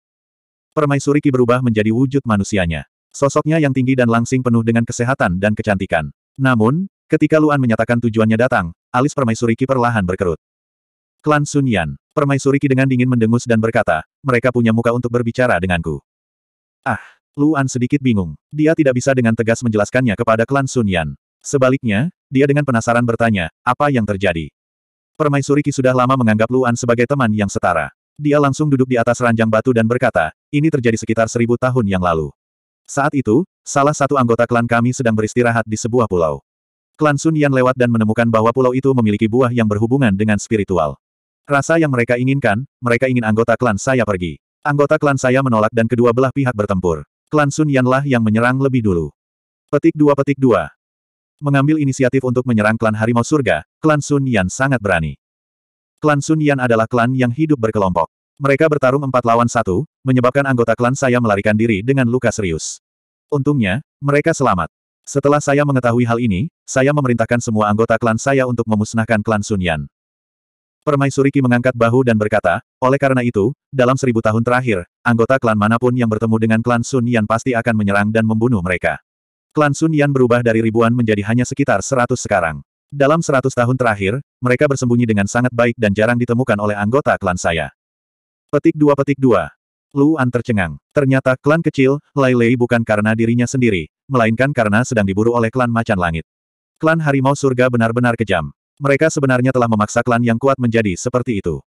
Permaisuri Ki berubah menjadi wujud manusianya. Sosoknya yang tinggi dan langsing penuh dengan kesehatan dan kecantikan. Namun, Ketika Luan menyatakan tujuannya datang, alis permaisuri Ki perlahan berkerut. Klan Yan, permaisuri ki dengan dingin mendengus dan berkata, mereka punya muka untuk berbicara denganku. Ah, Luan sedikit bingung. Dia tidak bisa dengan tegas menjelaskannya kepada klan Yan. Sebaliknya, dia dengan penasaran bertanya, apa yang terjadi? Permaisuri Ki sudah lama menganggap Luan sebagai teman yang setara. Dia langsung duduk di atas ranjang batu dan berkata, ini terjadi sekitar seribu tahun yang lalu. Saat itu, salah satu anggota klan kami sedang beristirahat di sebuah pulau. Klan Sun Yan lewat dan menemukan bahwa pulau itu memiliki buah yang berhubungan dengan spiritual. Rasa yang mereka inginkan, mereka ingin anggota klan saya pergi. Anggota klan saya menolak dan kedua belah pihak bertempur. Klan Sun Yan lah yang menyerang lebih dulu. Petik 2 petik 2 Mengambil inisiatif untuk menyerang klan Harimau Surga, klan Sun Yan sangat berani. Klan Sun Yan adalah klan yang hidup berkelompok. Mereka bertarung empat lawan satu, menyebabkan anggota klan saya melarikan diri dengan luka serius. Untungnya, mereka selamat. Setelah saya mengetahui hal ini, saya memerintahkan semua anggota klan saya untuk memusnahkan klan Sunyan. Permaisuriki mengangkat bahu dan berkata, oleh karena itu, dalam seribu tahun terakhir, anggota klan manapun yang bertemu dengan klan Yan pasti akan menyerang dan membunuh mereka. Klan Yan berubah dari ribuan menjadi hanya sekitar seratus sekarang. Dalam seratus tahun terakhir, mereka bersembunyi dengan sangat baik dan jarang ditemukan oleh anggota klan saya. Petik dua petik dua. Luan tercengang. Ternyata klan kecil, Lai Lei bukan karena dirinya sendiri, melainkan karena sedang diburu oleh klan macan langit. Klan harimau surga benar-benar kejam. Mereka sebenarnya telah memaksa klan yang kuat menjadi seperti itu.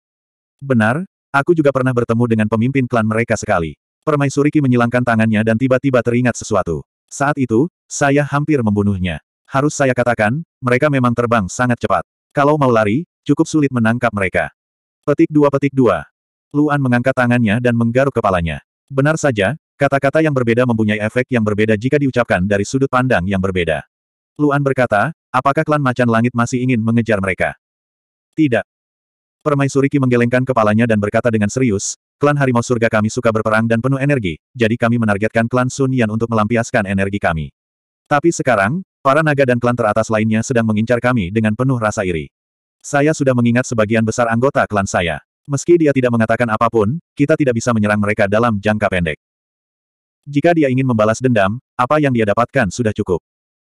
Benar, aku juga pernah bertemu dengan pemimpin klan mereka sekali. Permaisuri menyilangkan tangannya dan tiba-tiba teringat sesuatu. Saat itu, saya hampir membunuhnya. Harus saya katakan, mereka memang terbang sangat cepat. Kalau mau lari, cukup sulit menangkap mereka. Petik dua petik dua. Luan mengangkat tangannya dan menggaruk kepalanya. Benar saja, Kata-kata yang berbeda mempunyai efek yang berbeda jika diucapkan dari sudut pandang yang berbeda. Luan berkata, apakah klan macan langit masih ingin mengejar mereka? Tidak. Permaisuriki menggelengkan kepalanya dan berkata dengan serius, klan harimau surga kami suka berperang dan penuh energi, jadi kami menargetkan klan Sun Yan untuk melampiaskan energi kami. Tapi sekarang, para naga dan klan teratas lainnya sedang mengincar kami dengan penuh rasa iri. Saya sudah mengingat sebagian besar anggota klan saya. Meski dia tidak mengatakan apapun, kita tidak bisa menyerang mereka dalam jangka pendek. Jika dia ingin membalas dendam, apa yang dia dapatkan sudah cukup.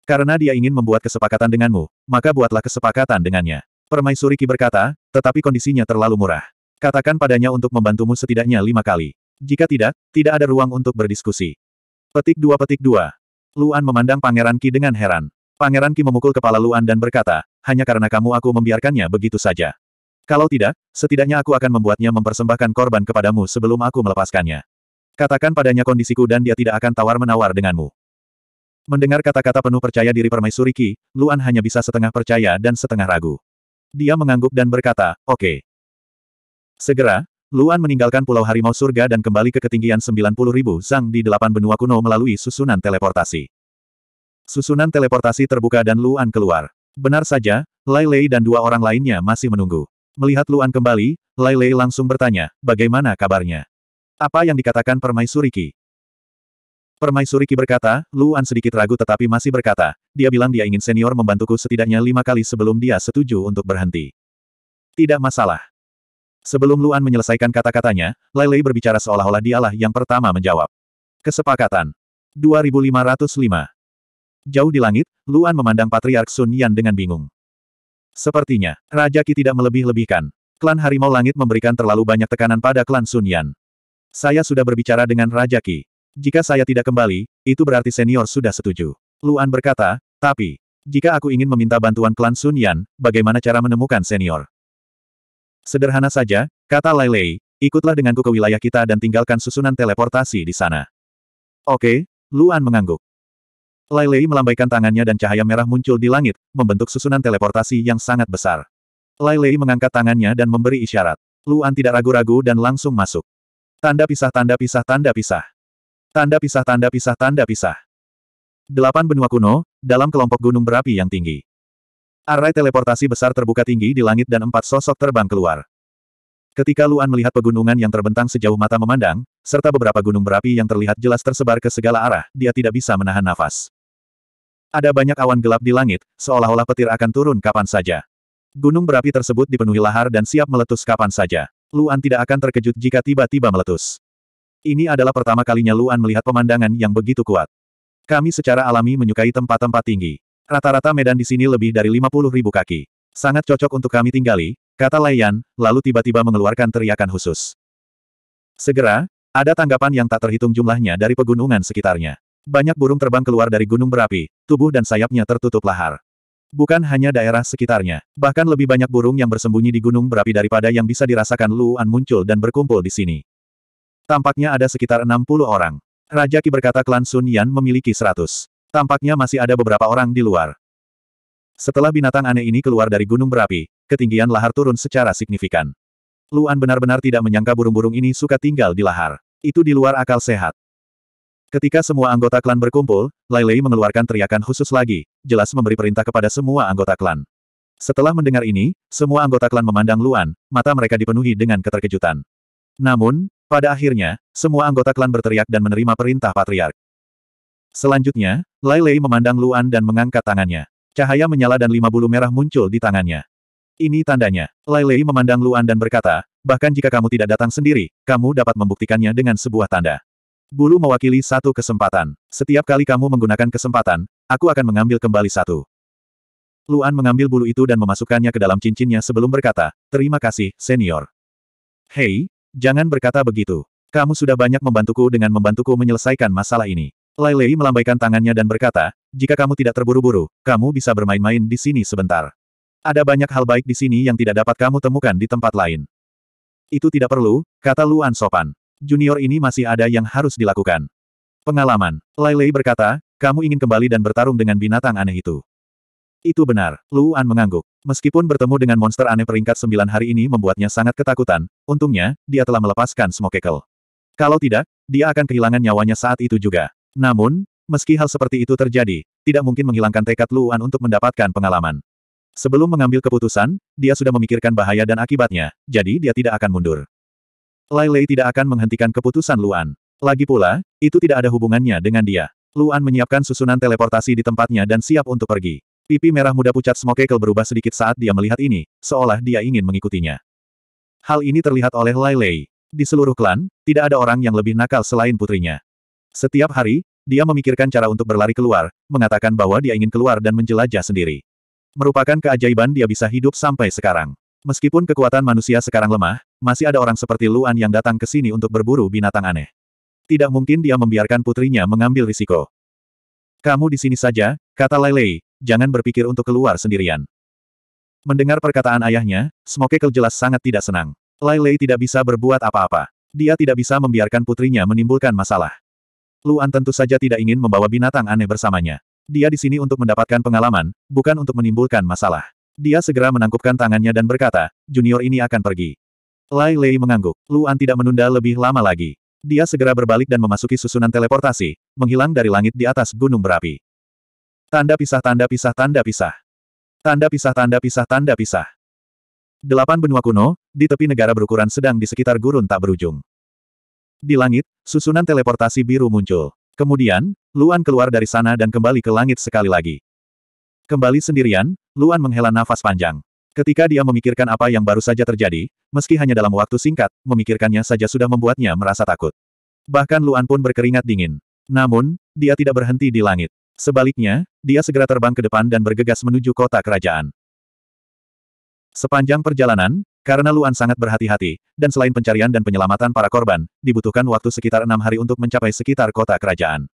Karena dia ingin membuat kesepakatan denganmu, maka buatlah kesepakatan dengannya. Permaisuri Ki berkata, tetapi kondisinya terlalu murah. Katakan padanya untuk membantumu setidaknya lima kali. Jika tidak, tidak ada ruang untuk berdiskusi. Petik dua petik dua. Luan memandang Pangeran Ki dengan heran. Pangeran Ki memukul kepala Luan dan berkata, hanya karena kamu aku membiarkannya begitu saja. Kalau tidak, setidaknya aku akan membuatnya mempersembahkan korban kepadamu sebelum aku melepaskannya. Katakan padanya kondisiku dan dia tidak akan tawar-menawar denganmu. Mendengar kata-kata penuh percaya diri permaisuri Qi, Luan hanya bisa setengah percaya dan setengah ragu. Dia mengangguk dan berkata, oke. Okay. Segera, Luan meninggalkan Pulau Harimau Surga dan kembali ke ketinggian ribu zang di delapan benua kuno melalui susunan teleportasi. Susunan teleportasi terbuka dan Luan keluar. Benar saja, Lai Lei dan dua orang lainnya masih menunggu. Melihat Luan kembali, Lai Lei langsung bertanya, bagaimana kabarnya? Apa yang dikatakan Permaisuri Ki? Permaisuri Ki berkata, Luan sedikit ragu tetapi masih berkata, dia bilang dia ingin senior membantuku setidaknya lima kali sebelum dia setuju untuk berhenti. Tidak masalah. Sebelum Luan menyelesaikan kata-katanya, Lele berbicara seolah-olah dialah yang pertama menjawab. Kesepakatan. 2505. Jauh di langit, Luan memandang Patriark Sun Yan dengan bingung. Sepertinya, Raja Qi tidak melebih-lebihkan. Klan Harimau Langit memberikan terlalu banyak tekanan pada klan Sun Yan. Saya sudah berbicara dengan Raja Ki. Jika saya tidak kembali, itu berarti senior sudah setuju. Luan berkata, tapi, jika aku ingin meminta bantuan klan Sun Yan, bagaimana cara menemukan senior? Sederhana saja, kata Lai Lei, ikutlah denganku ke wilayah kita dan tinggalkan susunan teleportasi di sana. Oke, Luan mengangguk. Lai Lei melambaikan tangannya dan cahaya merah muncul di langit, membentuk susunan teleportasi yang sangat besar. Lai Lei mengangkat tangannya dan memberi isyarat. Luan tidak ragu-ragu dan langsung masuk. Tanda pisah tanda pisah tanda pisah. Tanda pisah tanda pisah tanda pisah. Delapan benua kuno, dalam kelompok gunung berapi yang tinggi. Array teleportasi besar terbuka tinggi di langit dan empat sosok terbang keluar. Ketika Luan melihat pegunungan yang terbentang sejauh mata memandang, serta beberapa gunung berapi yang terlihat jelas tersebar ke segala arah, dia tidak bisa menahan nafas. Ada banyak awan gelap di langit, seolah-olah petir akan turun kapan saja. Gunung berapi tersebut dipenuhi lahar dan siap meletus kapan saja. Luan tidak akan terkejut jika tiba-tiba meletus. Ini adalah pertama kalinya Luan melihat pemandangan yang begitu kuat. Kami secara alami menyukai tempat-tempat tinggi. Rata-rata medan di sini lebih dari 50 ribu kaki. Sangat cocok untuk kami tinggali, kata Layan, lalu tiba-tiba mengeluarkan teriakan khusus. Segera, ada tanggapan yang tak terhitung jumlahnya dari pegunungan sekitarnya. Banyak burung terbang keluar dari gunung berapi, tubuh dan sayapnya tertutup lahar. Bukan hanya daerah sekitarnya, bahkan lebih banyak burung yang bersembunyi di gunung berapi daripada yang bisa dirasakan Luan muncul dan berkumpul di sini. Tampaknya ada sekitar 60 orang. Raja Ki berkata klan Sun Yan memiliki 100. Tampaknya masih ada beberapa orang di luar. Setelah binatang aneh ini keluar dari gunung berapi, ketinggian lahar turun secara signifikan. Luan benar-benar tidak menyangka burung-burung ini suka tinggal di lahar. Itu di luar akal sehat. Ketika semua anggota klan berkumpul, Lei mengeluarkan teriakan khusus lagi, jelas memberi perintah kepada semua anggota klan. Setelah mendengar ini, semua anggota klan memandang Luan, mata mereka dipenuhi dengan keterkejutan. Namun, pada akhirnya, semua anggota klan berteriak dan menerima perintah patriark. Selanjutnya, Lei memandang Luan dan mengangkat tangannya. Cahaya menyala dan lima bulu merah muncul di tangannya. Ini tandanya. Lei memandang Luan dan berkata, bahkan jika kamu tidak datang sendiri, kamu dapat membuktikannya dengan sebuah tanda. Bulu mewakili satu kesempatan. Setiap kali kamu menggunakan kesempatan, aku akan mengambil kembali satu. Luan mengambil bulu itu dan memasukkannya ke dalam cincinnya sebelum berkata, Terima kasih, senior. Hei, jangan berkata begitu. Kamu sudah banyak membantuku dengan membantuku menyelesaikan masalah ini. Lei melambaikan tangannya dan berkata, jika kamu tidak terburu-buru, kamu bisa bermain-main di sini sebentar. Ada banyak hal baik di sini yang tidak dapat kamu temukan di tempat lain. Itu tidak perlu, kata Luan sopan junior ini masih ada yang harus dilakukan. Pengalaman, Lei berkata, kamu ingin kembali dan bertarung dengan binatang aneh itu. Itu benar, Lu An mengangguk. Meskipun bertemu dengan monster aneh peringkat sembilan hari ini membuatnya sangat ketakutan, untungnya, dia telah melepaskan Smokekel. Kalau tidak, dia akan kehilangan nyawanya saat itu juga. Namun, meski hal seperti itu terjadi, tidak mungkin menghilangkan tekad Lu An untuk mendapatkan pengalaman. Sebelum mengambil keputusan, dia sudah memikirkan bahaya dan akibatnya, jadi dia tidak akan mundur. Lai Lei tidak akan menghentikan keputusan Luan. Lagi pula, itu tidak ada hubungannya dengan dia. Luan menyiapkan susunan teleportasi di tempatnya dan siap untuk pergi. Pipi merah muda pucat Smokekel berubah sedikit saat dia melihat ini, seolah dia ingin mengikutinya. Hal ini terlihat oleh Lai Lei. Di seluruh klan, tidak ada orang yang lebih nakal selain putrinya. Setiap hari, dia memikirkan cara untuk berlari keluar, mengatakan bahwa dia ingin keluar dan menjelajah sendiri. Merupakan keajaiban dia bisa hidup sampai sekarang. Meskipun kekuatan manusia sekarang lemah, masih ada orang seperti Luan yang datang ke sini untuk berburu binatang aneh. Tidak mungkin dia membiarkan putrinya mengambil risiko. Kamu di sini saja, kata Lei, jangan berpikir untuk keluar sendirian. Mendengar perkataan ayahnya, Smokekel jelas sangat tidak senang. Lei tidak bisa berbuat apa-apa. Dia tidak bisa membiarkan putrinya menimbulkan masalah. Luan tentu saja tidak ingin membawa binatang aneh bersamanya. Dia di sini untuk mendapatkan pengalaman, bukan untuk menimbulkan masalah. Dia segera menangkupkan tangannya dan berkata, junior ini akan pergi. Lai Lei mengangguk. Luan tidak menunda lebih lama lagi. Dia segera berbalik dan memasuki susunan teleportasi, menghilang dari langit di atas gunung berapi. Tanda pisah tanda pisah tanda pisah. Tanda pisah tanda pisah tanda pisah. Delapan benua kuno, di tepi negara berukuran sedang di sekitar gurun tak berujung. Di langit, susunan teleportasi biru muncul. Kemudian, Luan keluar dari sana dan kembali ke langit sekali lagi. Kembali sendirian, Luan menghela nafas panjang. Ketika dia memikirkan apa yang baru saja terjadi, meski hanya dalam waktu singkat, memikirkannya saja sudah membuatnya merasa takut. Bahkan Luan pun berkeringat dingin. Namun, dia tidak berhenti di langit. Sebaliknya, dia segera terbang ke depan dan bergegas menuju kota kerajaan. Sepanjang perjalanan, karena Luan sangat berhati-hati, dan selain pencarian dan penyelamatan para korban, dibutuhkan waktu sekitar enam hari untuk mencapai sekitar kota kerajaan.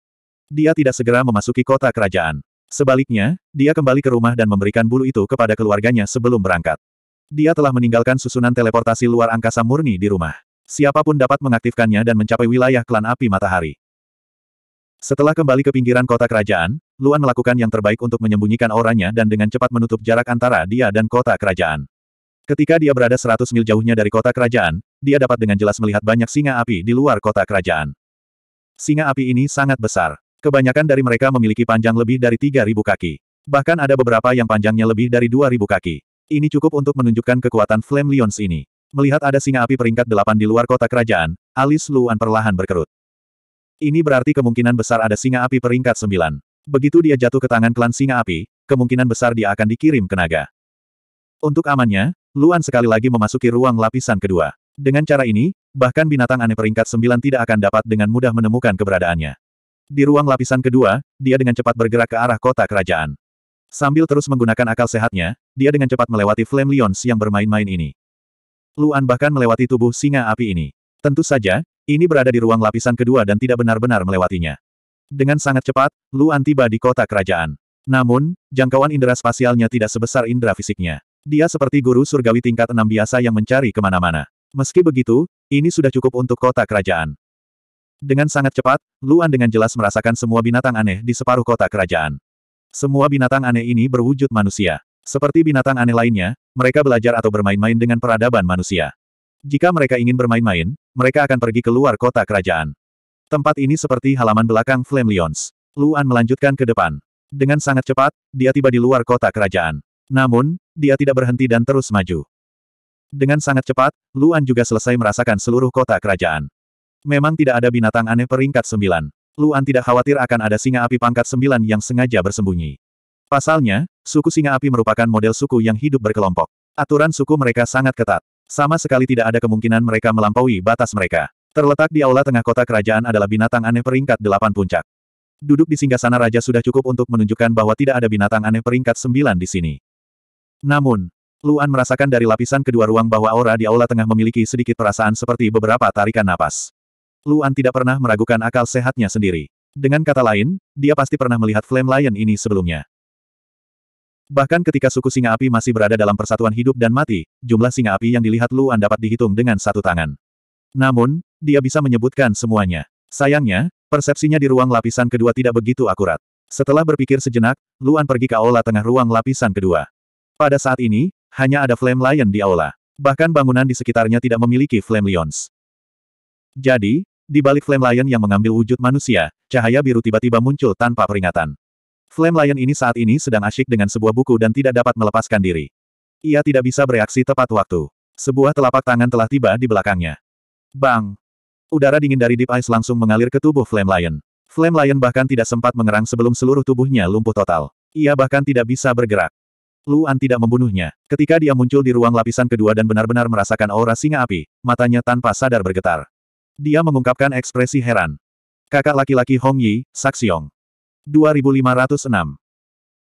Dia tidak segera memasuki kota kerajaan. Sebaliknya, dia kembali ke rumah dan memberikan bulu itu kepada keluarganya sebelum berangkat. Dia telah meninggalkan susunan teleportasi luar angkasa murni di rumah. Siapapun dapat mengaktifkannya dan mencapai wilayah klan api matahari. Setelah kembali ke pinggiran kota kerajaan, Luan melakukan yang terbaik untuk menyembunyikan auranya dan dengan cepat menutup jarak antara dia dan kota kerajaan. Ketika dia berada 100 mil jauhnya dari kota kerajaan, dia dapat dengan jelas melihat banyak singa api di luar kota kerajaan. Singa api ini sangat besar. Kebanyakan dari mereka memiliki panjang lebih dari 3.000 kaki. Bahkan ada beberapa yang panjangnya lebih dari 2.000 kaki. Ini cukup untuk menunjukkan kekuatan Flame Lions ini. Melihat ada singa api peringkat 8 di luar kota kerajaan, alis Luan perlahan berkerut. Ini berarti kemungkinan besar ada singa api peringkat 9. Begitu dia jatuh ke tangan klan singa api, kemungkinan besar dia akan dikirim ke naga. Untuk amannya, Luan sekali lagi memasuki ruang lapisan kedua. Dengan cara ini, bahkan binatang aneh peringkat 9 tidak akan dapat dengan mudah menemukan keberadaannya. Di ruang lapisan kedua, dia dengan cepat bergerak ke arah kota kerajaan. Sambil terus menggunakan akal sehatnya, dia dengan cepat melewati Flame Lions yang bermain-main ini. Luan bahkan melewati tubuh singa api ini. Tentu saja, ini berada di ruang lapisan kedua dan tidak benar-benar melewatinya. Dengan sangat cepat, Luan tiba di kota kerajaan. Namun, jangkauan indera spasialnya tidak sebesar indera fisiknya. Dia seperti guru surgawi tingkat enam biasa yang mencari kemana-mana. Meski begitu, ini sudah cukup untuk kota kerajaan. Dengan sangat cepat, Luan dengan jelas merasakan semua binatang aneh di separuh kota kerajaan. Semua binatang aneh ini berwujud manusia. Seperti binatang aneh lainnya, mereka belajar atau bermain-main dengan peradaban manusia. Jika mereka ingin bermain-main, mereka akan pergi ke luar kota kerajaan. Tempat ini seperti halaman belakang Flame Lions. Luan melanjutkan ke depan. Dengan sangat cepat, dia tiba di luar kota kerajaan. Namun, dia tidak berhenti dan terus maju. Dengan sangat cepat, Luan juga selesai merasakan seluruh kota kerajaan. Memang tidak ada binatang aneh peringkat sembilan. Luan tidak khawatir akan ada singa api pangkat sembilan yang sengaja bersembunyi. Pasalnya, suku singa api merupakan model suku yang hidup berkelompok. Aturan suku mereka sangat ketat. Sama sekali tidak ada kemungkinan mereka melampaui batas mereka. Terletak di aula tengah kota kerajaan adalah binatang aneh peringkat delapan puncak. Duduk di singgah sana raja sudah cukup untuk menunjukkan bahwa tidak ada binatang aneh peringkat sembilan di sini. Namun, Luan merasakan dari lapisan kedua ruang bahwa aura di aula tengah memiliki sedikit perasaan seperti beberapa tarikan napas. Luan tidak pernah meragukan akal sehatnya sendiri. Dengan kata lain, dia pasti pernah melihat Flame Lion ini sebelumnya. Bahkan ketika suku singa api masih berada dalam persatuan hidup dan mati, jumlah singa api yang dilihat Luan dapat dihitung dengan satu tangan. Namun, dia bisa menyebutkan semuanya. Sayangnya, persepsinya di ruang lapisan kedua tidak begitu akurat. Setelah berpikir sejenak, Luan pergi ke aula tengah ruang lapisan kedua. Pada saat ini, hanya ada Flame Lion di aula. Bahkan bangunan di sekitarnya tidak memiliki Flame Lions. Jadi, di balik Flame Lion yang mengambil wujud manusia, cahaya biru tiba-tiba muncul tanpa peringatan. Flame Lion ini saat ini sedang asyik dengan sebuah buku dan tidak dapat melepaskan diri. Ia tidak bisa bereaksi tepat waktu. Sebuah telapak tangan telah tiba di belakangnya. Bang! Udara dingin dari Deep Ice langsung mengalir ke tubuh Flame Lion. Flame Lion bahkan tidak sempat mengerang sebelum seluruh tubuhnya lumpuh total. Ia bahkan tidak bisa bergerak. Luan tidak membunuhnya. Ketika dia muncul di ruang lapisan kedua dan benar-benar merasakan aura singa api, matanya tanpa sadar bergetar. Dia mengungkapkan ekspresi heran. Kakak laki-laki Hong Yi, Saksiong. 2506.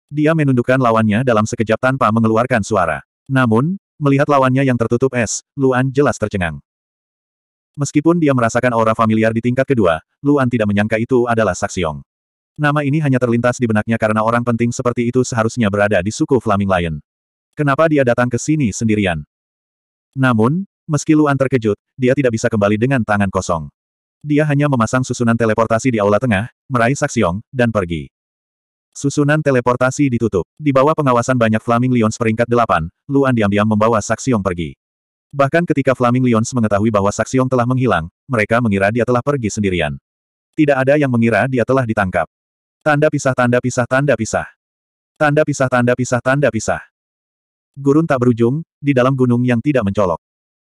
Dia menundukkan lawannya dalam sekejap tanpa mengeluarkan suara. Namun, melihat lawannya yang tertutup es, Luan jelas tercengang. Meskipun dia merasakan aura familiar di tingkat kedua, Luan tidak menyangka itu adalah Saksiong. Nama ini hanya terlintas di benaknya karena orang penting seperti itu seharusnya berada di suku Flaming Lion. Kenapa dia datang ke sini sendirian? Namun, Meski Luan terkejut, dia tidak bisa kembali dengan tangan kosong. Dia hanya memasang susunan teleportasi di aula tengah, meraih Saksiong, dan pergi. Susunan teleportasi ditutup. Di bawah pengawasan banyak Flaming Lions peringkat delapan, Luan diam-diam membawa Saksiong pergi. Bahkan ketika Flaming Lions mengetahui bahwa Saksiong telah menghilang, mereka mengira dia telah pergi sendirian. Tidak ada yang mengira dia telah ditangkap. Tanda pisah tanda pisah tanda pisah. Tanda pisah tanda pisah tanda pisah. Gurun tak berujung, di dalam gunung yang tidak mencolok.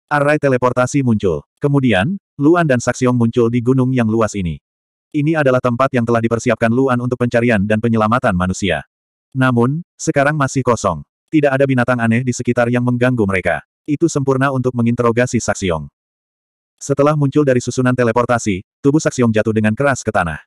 Array teleportasi muncul. Kemudian, Luan dan Saksiong muncul di gunung yang luas ini. Ini adalah tempat yang telah dipersiapkan Luan untuk pencarian dan penyelamatan manusia. Namun, sekarang masih kosong. Tidak ada binatang aneh di sekitar yang mengganggu mereka. Itu sempurna untuk menginterogasi Saksiong. Setelah muncul dari susunan teleportasi, tubuh Saksiong jatuh dengan keras ke tanah.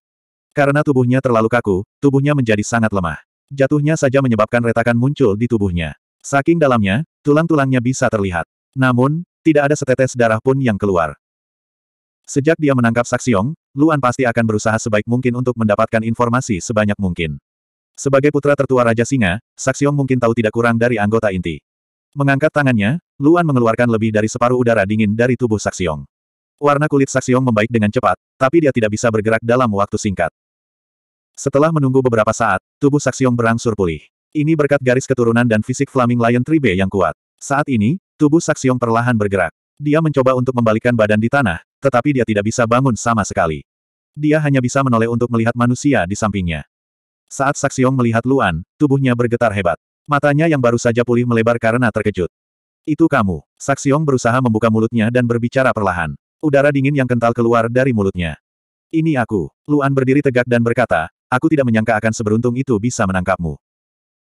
Karena tubuhnya terlalu kaku, tubuhnya menjadi sangat lemah. Jatuhnya saja menyebabkan retakan muncul di tubuhnya. Saking dalamnya, tulang-tulangnya bisa terlihat. Namun, tidak ada setetes darah pun yang keluar. Sejak dia menangkap Saksiong, Luan pasti akan berusaha sebaik mungkin untuk mendapatkan informasi sebanyak mungkin. Sebagai putra tertua Raja Singa, Saksiong mungkin tahu tidak kurang dari anggota inti. Mengangkat tangannya, Luan mengeluarkan lebih dari separuh udara dingin dari tubuh Saksiong. Warna kulit Saksiong membaik dengan cepat, tapi dia tidak bisa bergerak dalam waktu singkat. Setelah menunggu beberapa saat, tubuh Saksiong berangsur pulih. Ini berkat garis keturunan dan fisik Flaming Lion Tribe yang kuat. Saat ini, Tubuh Saksiong perlahan bergerak. Dia mencoba untuk membalikan badan di tanah, tetapi dia tidak bisa bangun sama sekali. Dia hanya bisa menoleh untuk melihat manusia di sampingnya. Saat Saksiong melihat Luan, tubuhnya bergetar hebat. Matanya yang baru saja pulih melebar karena terkejut. Itu kamu. Saksiong berusaha membuka mulutnya dan berbicara perlahan. Udara dingin yang kental keluar dari mulutnya. Ini aku. Luan berdiri tegak dan berkata, aku tidak menyangka akan seberuntung itu bisa menangkapmu.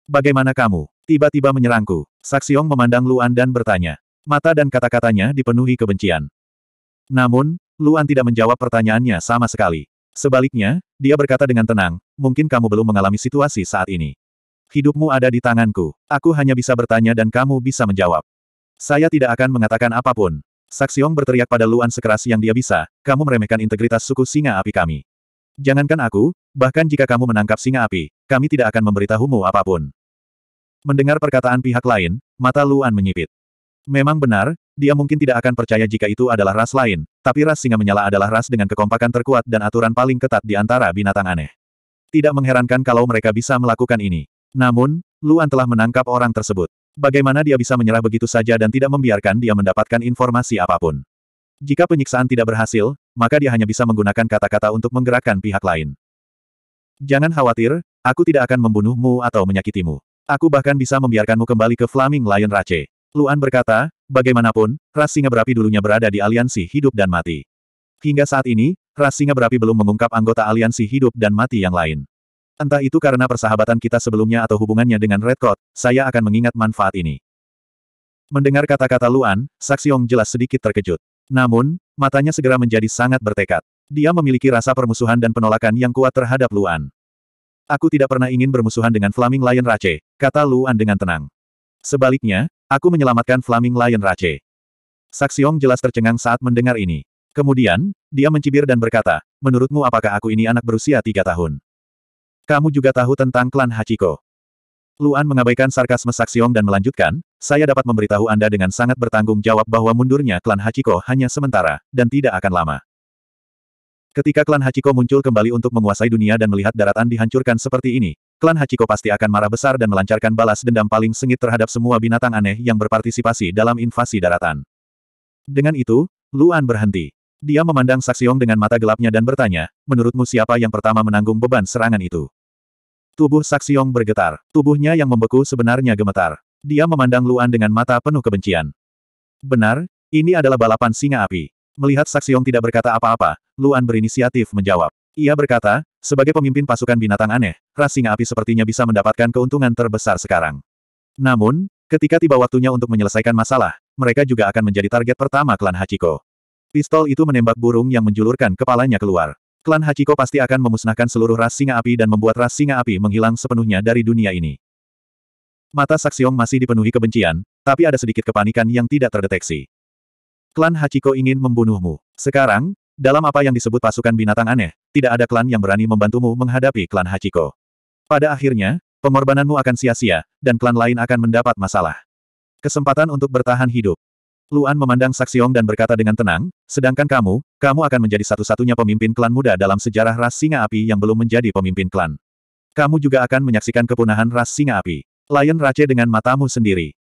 Bagaimana kamu? tiba-tiba menyerangku. Saksiong memandang Luan dan bertanya. Mata dan kata-katanya dipenuhi kebencian. Namun, Luan tidak menjawab pertanyaannya sama sekali. Sebaliknya, dia berkata dengan tenang, mungkin kamu belum mengalami situasi saat ini. Hidupmu ada di tanganku. Aku hanya bisa bertanya dan kamu bisa menjawab. Saya tidak akan mengatakan apapun. Saksiong berteriak pada Luan sekeras yang dia bisa, kamu meremehkan integritas suku singa api kami. Jangankan aku, bahkan jika kamu menangkap singa api, kami tidak akan memberitahumu apapun. Mendengar perkataan pihak lain, mata Luan menyipit. Memang benar, dia mungkin tidak akan percaya jika itu adalah ras lain, tapi ras singa menyala adalah ras dengan kekompakan terkuat dan aturan paling ketat di antara binatang aneh. Tidak mengherankan kalau mereka bisa melakukan ini. Namun, Luan telah menangkap orang tersebut. Bagaimana dia bisa menyerah begitu saja dan tidak membiarkan dia mendapatkan informasi apapun? Jika penyiksaan tidak berhasil, maka dia hanya bisa menggunakan kata-kata untuk menggerakkan pihak lain. Jangan khawatir, aku tidak akan membunuhmu atau menyakitimu. Aku bahkan bisa membiarkanmu kembali ke Flaming Lion Rache. Luan berkata, bagaimanapun, ras singa berapi dulunya berada di aliansi hidup dan mati. Hingga saat ini, ras singa berapi belum mengungkap anggota aliansi hidup dan mati yang lain. Entah itu karena persahabatan kita sebelumnya atau hubungannya dengan Red Coat, saya akan mengingat manfaat ini. Mendengar kata-kata Luan, Saksiong jelas sedikit terkejut. Namun, matanya segera menjadi sangat bertekad. Dia memiliki rasa permusuhan dan penolakan yang kuat terhadap Luan. Aku tidak pernah ingin bermusuhan dengan Flaming Lion Rache, kata Luan dengan tenang. Sebaliknya, aku menyelamatkan Flaming Lion Rache. Saksiong jelas tercengang saat mendengar ini. Kemudian, dia mencibir dan berkata, menurutmu apakah aku ini anak berusia tiga tahun? Kamu juga tahu tentang klan Hachiko. Luan mengabaikan sarkasme Saksiong dan melanjutkan, saya dapat memberitahu Anda dengan sangat bertanggung jawab bahwa mundurnya klan Hachiko hanya sementara, dan tidak akan lama. Ketika klan Hachiko muncul kembali untuk menguasai dunia dan melihat daratan dihancurkan seperti ini, klan Hachiko pasti akan marah besar dan melancarkan balas dendam paling sengit terhadap semua binatang aneh yang berpartisipasi dalam invasi daratan. Dengan itu, Luan berhenti. Dia memandang Saksiong dengan mata gelapnya dan bertanya, menurutmu siapa yang pertama menanggung beban serangan itu? Tubuh Saksiong bergetar, tubuhnya yang membeku sebenarnya gemetar. Dia memandang Luan dengan mata penuh kebencian. Benar, ini adalah balapan singa api. Melihat Saksiong tidak berkata apa-apa, Luan berinisiatif menjawab. Ia berkata, sebagai pemimpin pasukan binatang aneh, ras singa api sepertinya bisa mendapatkan keuntungan terbesar sekarang. Namun, ketika tiba waktunya untuk menyelesaikan masalah, mereka juga akan menjadi target pertama klan Hachiko. Pistol itu menembak burung yang menjulurkan kepalanya keluar. Klan Hachiko pasti akan memusnahkan seluruh ras singa api dan membuat ras singa api menghilang sepenuhnya dari dunia ini. Mata Saksiong masih dipenuhi kebencian, tapi ada sedikit kepanikan yang tidak terdeteksi. Klan Hachiko ingin membunuhmu. Sekarang, dalam apa yang disebut pasukan binatang aneh, tidak ada klan yang berani membantumu menghadapi klan Hachiko. Pada akhirnya, pengorbananmu akan sia-sia, dan klan lain akan mendapat masalah. Kesempatan untuk bertahan hidup. Luan memandang Saksiong dan berkata dengan tenang, sedangkan kamu, kamu akan menjadi satu-satunya pemimpin klan muda dalam sejarah ras singa api yang belum menjadi pemimpin klan. Kamu juga akan menyaksikan kepunahan ras singa api. Lion Race dengan matamu sendiri.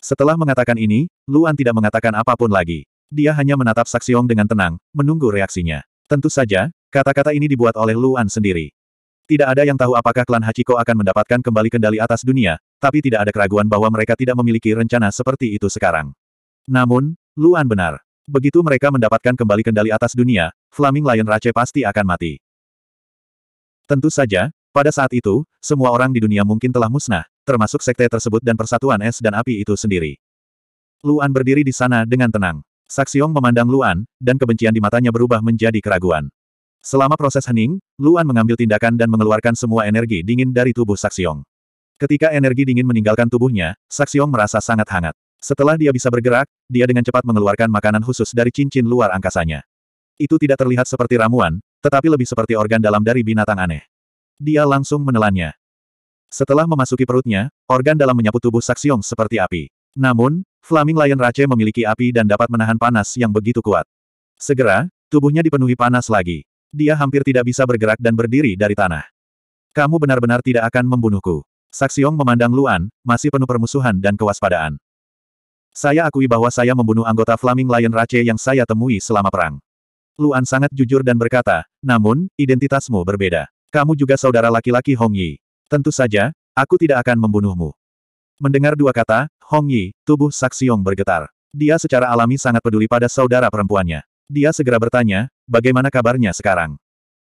Setelah mengatakan ini, Luan tidak mengatakan apapun lagi. Dia hanya menatap Saksiong dengan tenang, menunggu reaksinya. Tentu saja, kata-kata ini dibuat oleh Luan sendiri. Tidak ada yang tahu apakah klan Hachiko akan mendapatkan kembali kendali atas dunia, tapi tidak ada keraguan bahwa mereka tidak memiliki rencana seperti itu sekarang. Namun, Luan benar. Begitu mereka mendapatkan kembali kendali atas dunia, Flaming Lion Rache pasti akan mati. Tentu saja, pada saat itu, semua orang di dunia mungkin telah musnah, termasuk sekte tersebut dan persatuan es dan api itu sendiri. Luan berdiri di sana dengan tenang. Saksiong memandang Luan, dan kebencian di matanya berubah menjadi keraguan. Selama proses hening, Luan mengambil tindakan dan mengeluarkan semua energi dingin dari tubuh Saksiong. Ketika energi dingin meninggalkan tubuhnya, Saksiong merasa sangat hangat. Setelah dia bisa bergerak, dia dengan cepat mengeluarkan makanan khusus dari cincin luar angkasanya. Itu tidak terlihat seperti ramuan, tetapi lebih seperti organ dalam dari binatang aneh. Dia langsung menelannya. Setelah memasuki perutnya, organ dalam menyapu tubuh Saksiong seperti api. Namun, Flaming Lion Rache memiliki api dan dapat menahan panas yang begitu kuat. Segera, tubuhnya dipenuhi panas lagi. Dia hampir tidak bisa bergerak dan berdiri dari tanah. Kamu benar-benar tidak akan membunuhku. Saksiong memandang Luan, masih penuh permusuhan dan kewaspadaan. Saya akui bahwa saya membunuh anggota Flaming Lion Rache yang saya temui selama perang. Luan sangat jujur dan berkata, namun, identitasmu berbeda. Kamu juga saudara laki-laki Hong Yi. Tentu saja, aku tidak akan membunuhmu. Mendengar dua kata, Hong Yi, tubuh Saksiong bergetar. Dia secara alami sangat peduli pada saudara perempuannya. Dia segera bertanya, bagaimana kabarnya sekarang?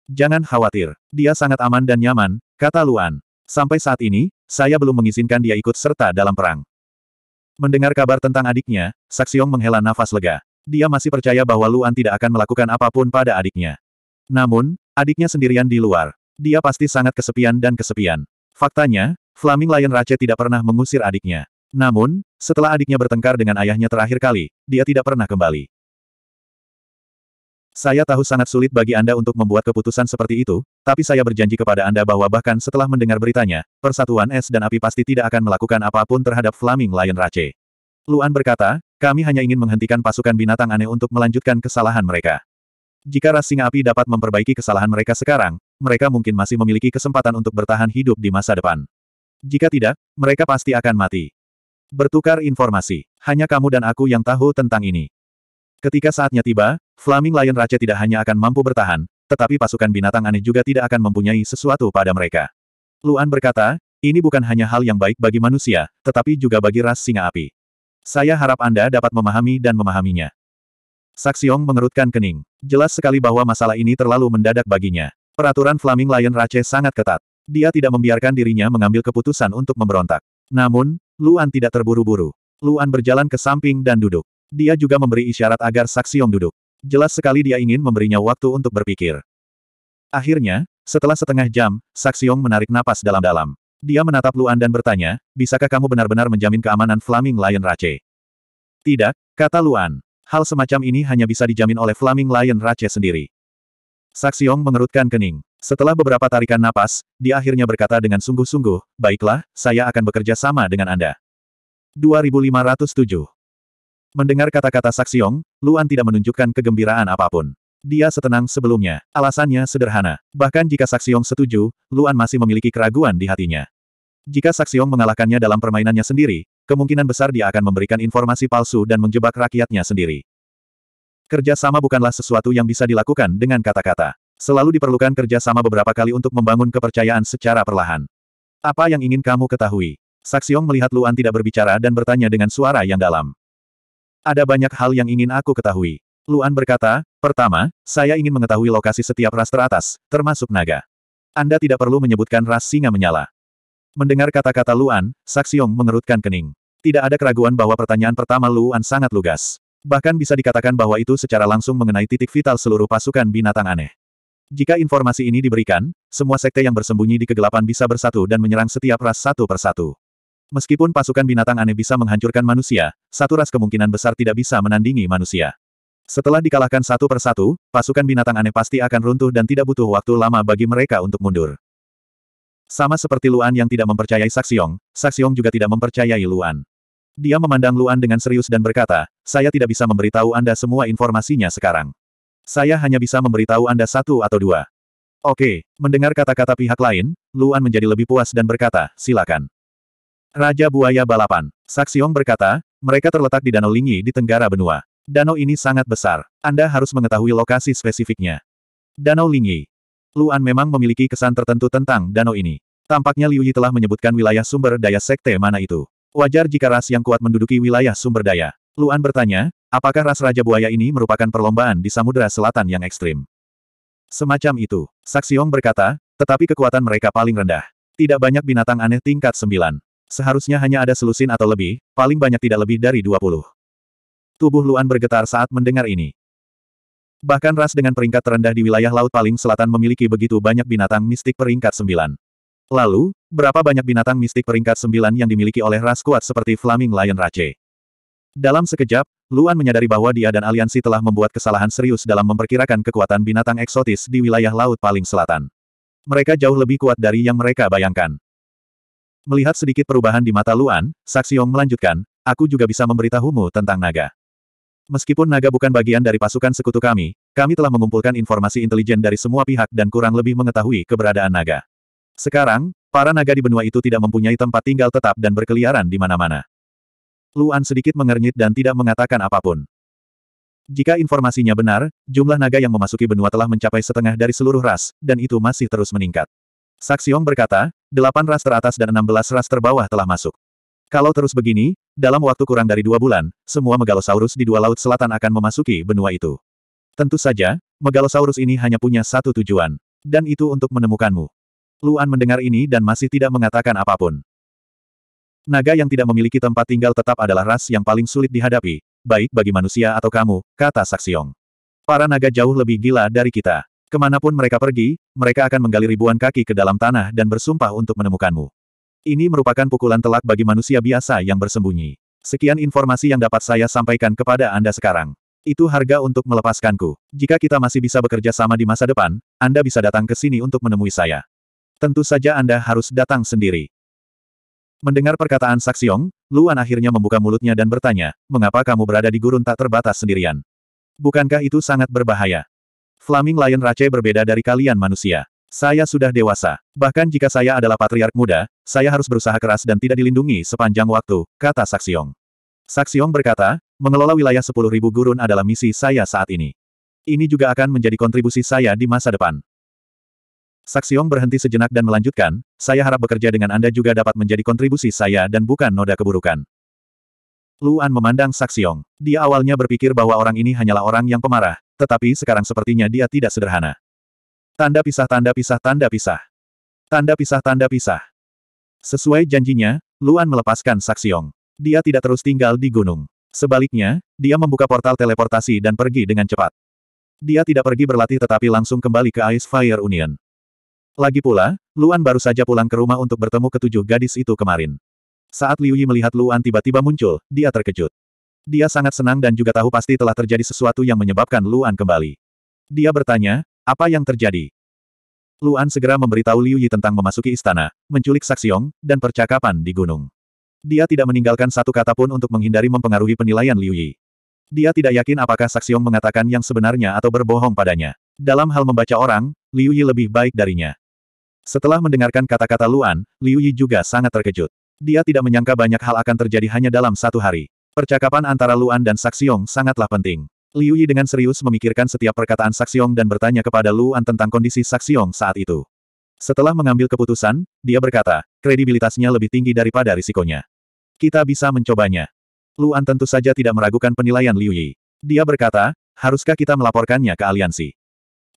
Jangan khawatir, dia sangat aman dan nyaman, kata Luan. Sampai saat ini, saya belum mengizinkan dia ikut serta dalam perang. Mendengar kabar tentang adiknya, Saksiong menghela nafas lega. Dia masih percaya bahwa Luan tidak akan melakukan apapun pada adiknya. Namun, adiknya sendirian di luar. Dia pasti sangat kesepian dan kesepian. Faktanya, Flaming Lion Rache tidak pernah mengusir adiknya. Namun, setelah adiknya bertengkar dengan ayahnya terakhir kali, dia tidak pernah kembali. Saya tahu sangat sulit bagi Anda untuk membuat keputusan seperti itu, tapi saya berjanji kepada Anda bahwa bahkan setelah mendengar beritanya, Persatuan Es dan Api pasti tidak akan melakukan apapun terhadap Flaming Lion Rache. Luan berkata, kami hanya ingin menghentikan pasukan binatang aneh untuk melanjutkan kesalahan mereka. Jika ras singa api dapat memperbaiki kesalahan mereka sekarang, mereka mungkin masih memiliki kesempatan untuk bertahan hidup di masa depan. Jika tidak, mereka pasti akan mati. Bertukar informasi. Hanya kamu dan aku yang tahu tentang ini. Ketika saatnya tiba, Flaming Lion Raja tidak hanya akan mampu bertahan, tetapi pasukan binatang aneh juga tidak akan mempunyai sesuatu pada mereka. Luan berkata, ini bukan hanya hal yang baik bagi manusia, tetapi juga bagi ras singa api. Saya harap Anda dapat memahami dan memahaminya. Saksiong mengerutkan kening. Jelas sekali bahwa masalah ini terlalu mendadak baginya. Peraturan Flaming Lion Rache sangat ketat. Dia tidak membiarkan dirinya mengambil keputusan untuk memberontak. Namun, Luan tidak terburu-buru. Luan berjalan ke samping dan duduk. Dia juga memberi isyarat agar Saksiong duduk. Jelas sekali dia ingin memberinya waktu untuk berpikir. Akhirnya, setelah setengah jam, Saksiong menarik napas dalam-dalam. Dia menatap Luan dan bertanya, bisakah kamu benar-benar menjamin keamanan Flaming Lion Rache? Tidak, kata Luan. Hal semacam ini hanya bisa dijamin oleh Flaming Lion Rache sendiri. Saksiong mengerutkan kening. Setelah beberapa tarikan napas, dia akhirnya berkata dengan sungguh-sungguh, baiklah, saya akan bekerja sama dengan Anda. 2507 Mendengar kata-kata Saksiong, Luan tidak menunjukkan kegembiraan apapun. Dia setenang sebelumnya. Alasannya sederhana. Bahkan jika Saksiong setuju, Luan masih memiliki keraguan di hatinya. Jika Saksiong mengalahkannya dalam permainannya sendiri, kemungkinan besar dia akan memberikan informasi palsu dan menjebak rakyatnya sendiri. Kerjasama bukanlah sesuatu yang bisa dilakukan dengan kata-kata. Selalu diperlukan kerjasama beberapa kali untuk membangun kepercayaan secara perlahan. Apa yang ingin kamu ketahui? Saksiong melihat Luan tidak berbicara dan bertanya dengan suara yang dalam. Ada banyak hal yang ingin aku ketahui. Luan berkata, pertama, saya ingin mengetahui lokasi setiap ras teratas, termasuk naga. Anda tidak perlu menyebutkan ras singa menyala. Mendengar kata-kata Luan, Saksiong mengerutkan kening. Tidak ada keraguan bahwa pertanyaan pertama Luan sangat lugas. Bahkan bisa dikatakan bahwa itu secara langsung mengenai titik vital seluruh pasukan binatang aneh. Jika informasi ini diberikan, semua sekte yang bersembunyi di kegelapan bisa bersatu dan menyerang setiap ras satu persatu. Meskipun pasukan binatang aneh bisa menghancurkan manusia, satu ras kemungkinan besar tidak bisa menandingi manusia. Setelah dikalahkan satu persatu, pasukan binatang aneh pasti akan runtuh dan tidak butuh waktu lama bagi mereka untuk mundur. Sama seperti Luan yang tidak mempercayai Saksiong, Saksiong juga tidak mempercayai Luan. Dia memandang Luan dengan serius dan berkata, saya tidak bisa memberitahu Anda semua informasinya sekarang. Saya hanya bisa memberitahu Anda satu atau dua. Oke, mendengar kata-kata pihak lain, Luan menjadi lebih puas dan berkata, silakan. Raja Buaya Balapan. Saksiong berkata, mereka terletak di Danau Lingyi di Tenggara Benua. Danau ini sangat besar. Anda harus mengetahui lokasi spesifiknya. Danau Lingyi. Luan memang memiliki kesan tertentu tentang danau ini. Tampaknya Liu Yi telah menyebutkan wilayah sumber daya sekte mana itu. Wajar jika ras yang kuat menduduki wilayah sumber daya. Luan bertanya, apakah ras Raja Buaya ini merupakan perlombaan di Samudera Selatan yang ekstrim? Semacam itu. Saksiong berkata, tetapi kekuatan mereka paling rendah. Tidak banyak binatang aneh tingkat sembilan. Seharusnya hanya ada selusin atau lebih, paling banyak tidak lebih dari dua puluh. Tubuh Luan bergetar saat mendengar ini. Bahkan ras dengan peringkat terendah di wilayah laut paling selatan memiliki begitu banyak binatang mistik peringkat sembilan. Lalu, berapa banyak binatang mistik peringkat sembilan yang dimiliki oleh ras kuat seperti Flaming Lion Rache? Dalam sekejap, Luan menyadari bahwa dia dan aliansi telah membuat kesalahan serius dalam memperkirakan kekuatan binatang eksotis di wilayah laut paling selatan. Mereka jauh lebih kuat dari yang mereka bayangkan. Melihat sedikit perubahan di mata Luan, Saksiong melanjutkan, aku juga bisa memberitahumu tentang naga. Meskipun naga bukan bagian dari pasukan sekutu kami, kami telah mengumpulkan informasi intelijen dari semua pihak dan kurang lebih mengetahui keberadaan naga. Sekarang, para naga di benua itu tidak mempunyai tempat tinggal tetap dan berkeliaran di mana-mana. Luan sedikit mengernyit dan tidak mengatakan apapun. Jika informasinya benar, jumlah naga yang memasuki benua telah mencapai setengah dari seluruh ras, dan itu masih terus meningkat. Saksiong berkata, delapan ras teratas dan enam belas ras terbawah telah masuk. Kalau terus begini, dalam waktu kurang dari dua bulan, semua megalosaurus di dua laut selatan akan memasuki benua itu. Tentu saja, megalosaurus ini hanya punya satu tujuan. Dan itu untuk menemukanmu. Luan mendengar ini dan masih tidak mengatakan apapun. Naga yang tidak memiliki tempat tinggal tetap adalah ras yang paling sulit dihadapi, baik bagi manusia atau kamu, kata Saksiong. Para naga jauh lebih gila dari kita. Kemanapun mereka pergi, mereka akan menggali ribuan kaki ke dalam tanah dan bersumpah untuk menemukanmu. Ini merupakan pukulan telak bagi manusia biasa yang bersembunyi. Sekian informasi yang dapat saya sampaikan kepada Anda sekarang. Itu harga untuk melepaskanku. Jika kita masih bisa bekerja sama di masa depan, Anda bisa datang ke sini untuk menemui saya tentu saja Anda harus datang sendiri. Mendengar perkataan Saksiong, Luan akhirnya membuka mulutnya dan bertanya, mengapa kamu berada di gurun tak terbatas sendirian? Bukankah itu sangat berbahaya? Flaming Lion Rache berbeda dari kalian manusia. Saya sudah dewasa. Bahkan jika saya adalah patriark muda, saya harus berusaha keras dan tidak dilindungi sepanjang waktu, kata Saksiong. Saksiong berkata, mengelola wilayah 10.000 gurun adalah misi saya saat ini. Ini juga akan menjadi kontribusi saya di masa depan. Saksiong berhenti sejenak dan melanjutkan, saya harap bekerja dengan Anda juga dapat menjadi kontribusi saya dan bukan noda keburukan. Luan memandang Saksiong. Dia awalnya berpikir bahwa orang ini hanyalah orang yang pemarah, tetapi sekarang sepertinya dia tidak sederhana. Tanda pisah tanda pisah tanda pisah. Tanda pisah tanda pisah. Sesuai janjinya, Luan melepaskan Saksiong. Dia tidak terus tinggal di gunung. Sebaliknya, dia membuka portal teleportasi dan pergi dengan cepat. Dia tidak pergi berlatih tetapi langsung kembali ke Ice Fire Union. Lagi pula, Luan baru saja pulang ke rumah untuk bertemu ketujuh gadis itu kemarin. Saat Liu Yi melihat Luan tiba-tiba muncul, dia terkejut. Dia sangat senang dan juga tahu pasti telah terjadi sesuatu yang menyebabkan Luan kembali. Dia bertanya, apa yang terjadi? Luan segera memberitahu Liu Yi tentang memasuki istana, menculik Saksiong, dan percakapan di gunung. Dia tidak meninggalkan satu kata pun untuk menghindari mempengaruhi penilaian Liu Yi. Dia tidak yakin apakah Saksiong mengatakan yang sebenarnya atau berbohong padanya. Dalam hal membaca orang, Liu Yi lebih baik darinya. Setelah mendengarkan kata-kata Luan, Liu Yi juga sangat terkejut. Dia tidak menyangka banyak hal akan terjadi hanya dalam satu hari. Percakapan antara Luan dan Saksiong sangatlah penting. Liu Yi dengan serius memikirkan setiap perkataan Saksiong dan bertanya kepada Luan tentang kondisi Saksiong saat itu. Setelah mengambil keputusan, dia berkata, kredibilitasnya lebih tinggi daripada risikonya. Kita bisa mencobanya. Luan tentu saja tidak meragukan penilaian Liu Yi. Dia berkata, haruskah kita melaporkannya ke aliansi?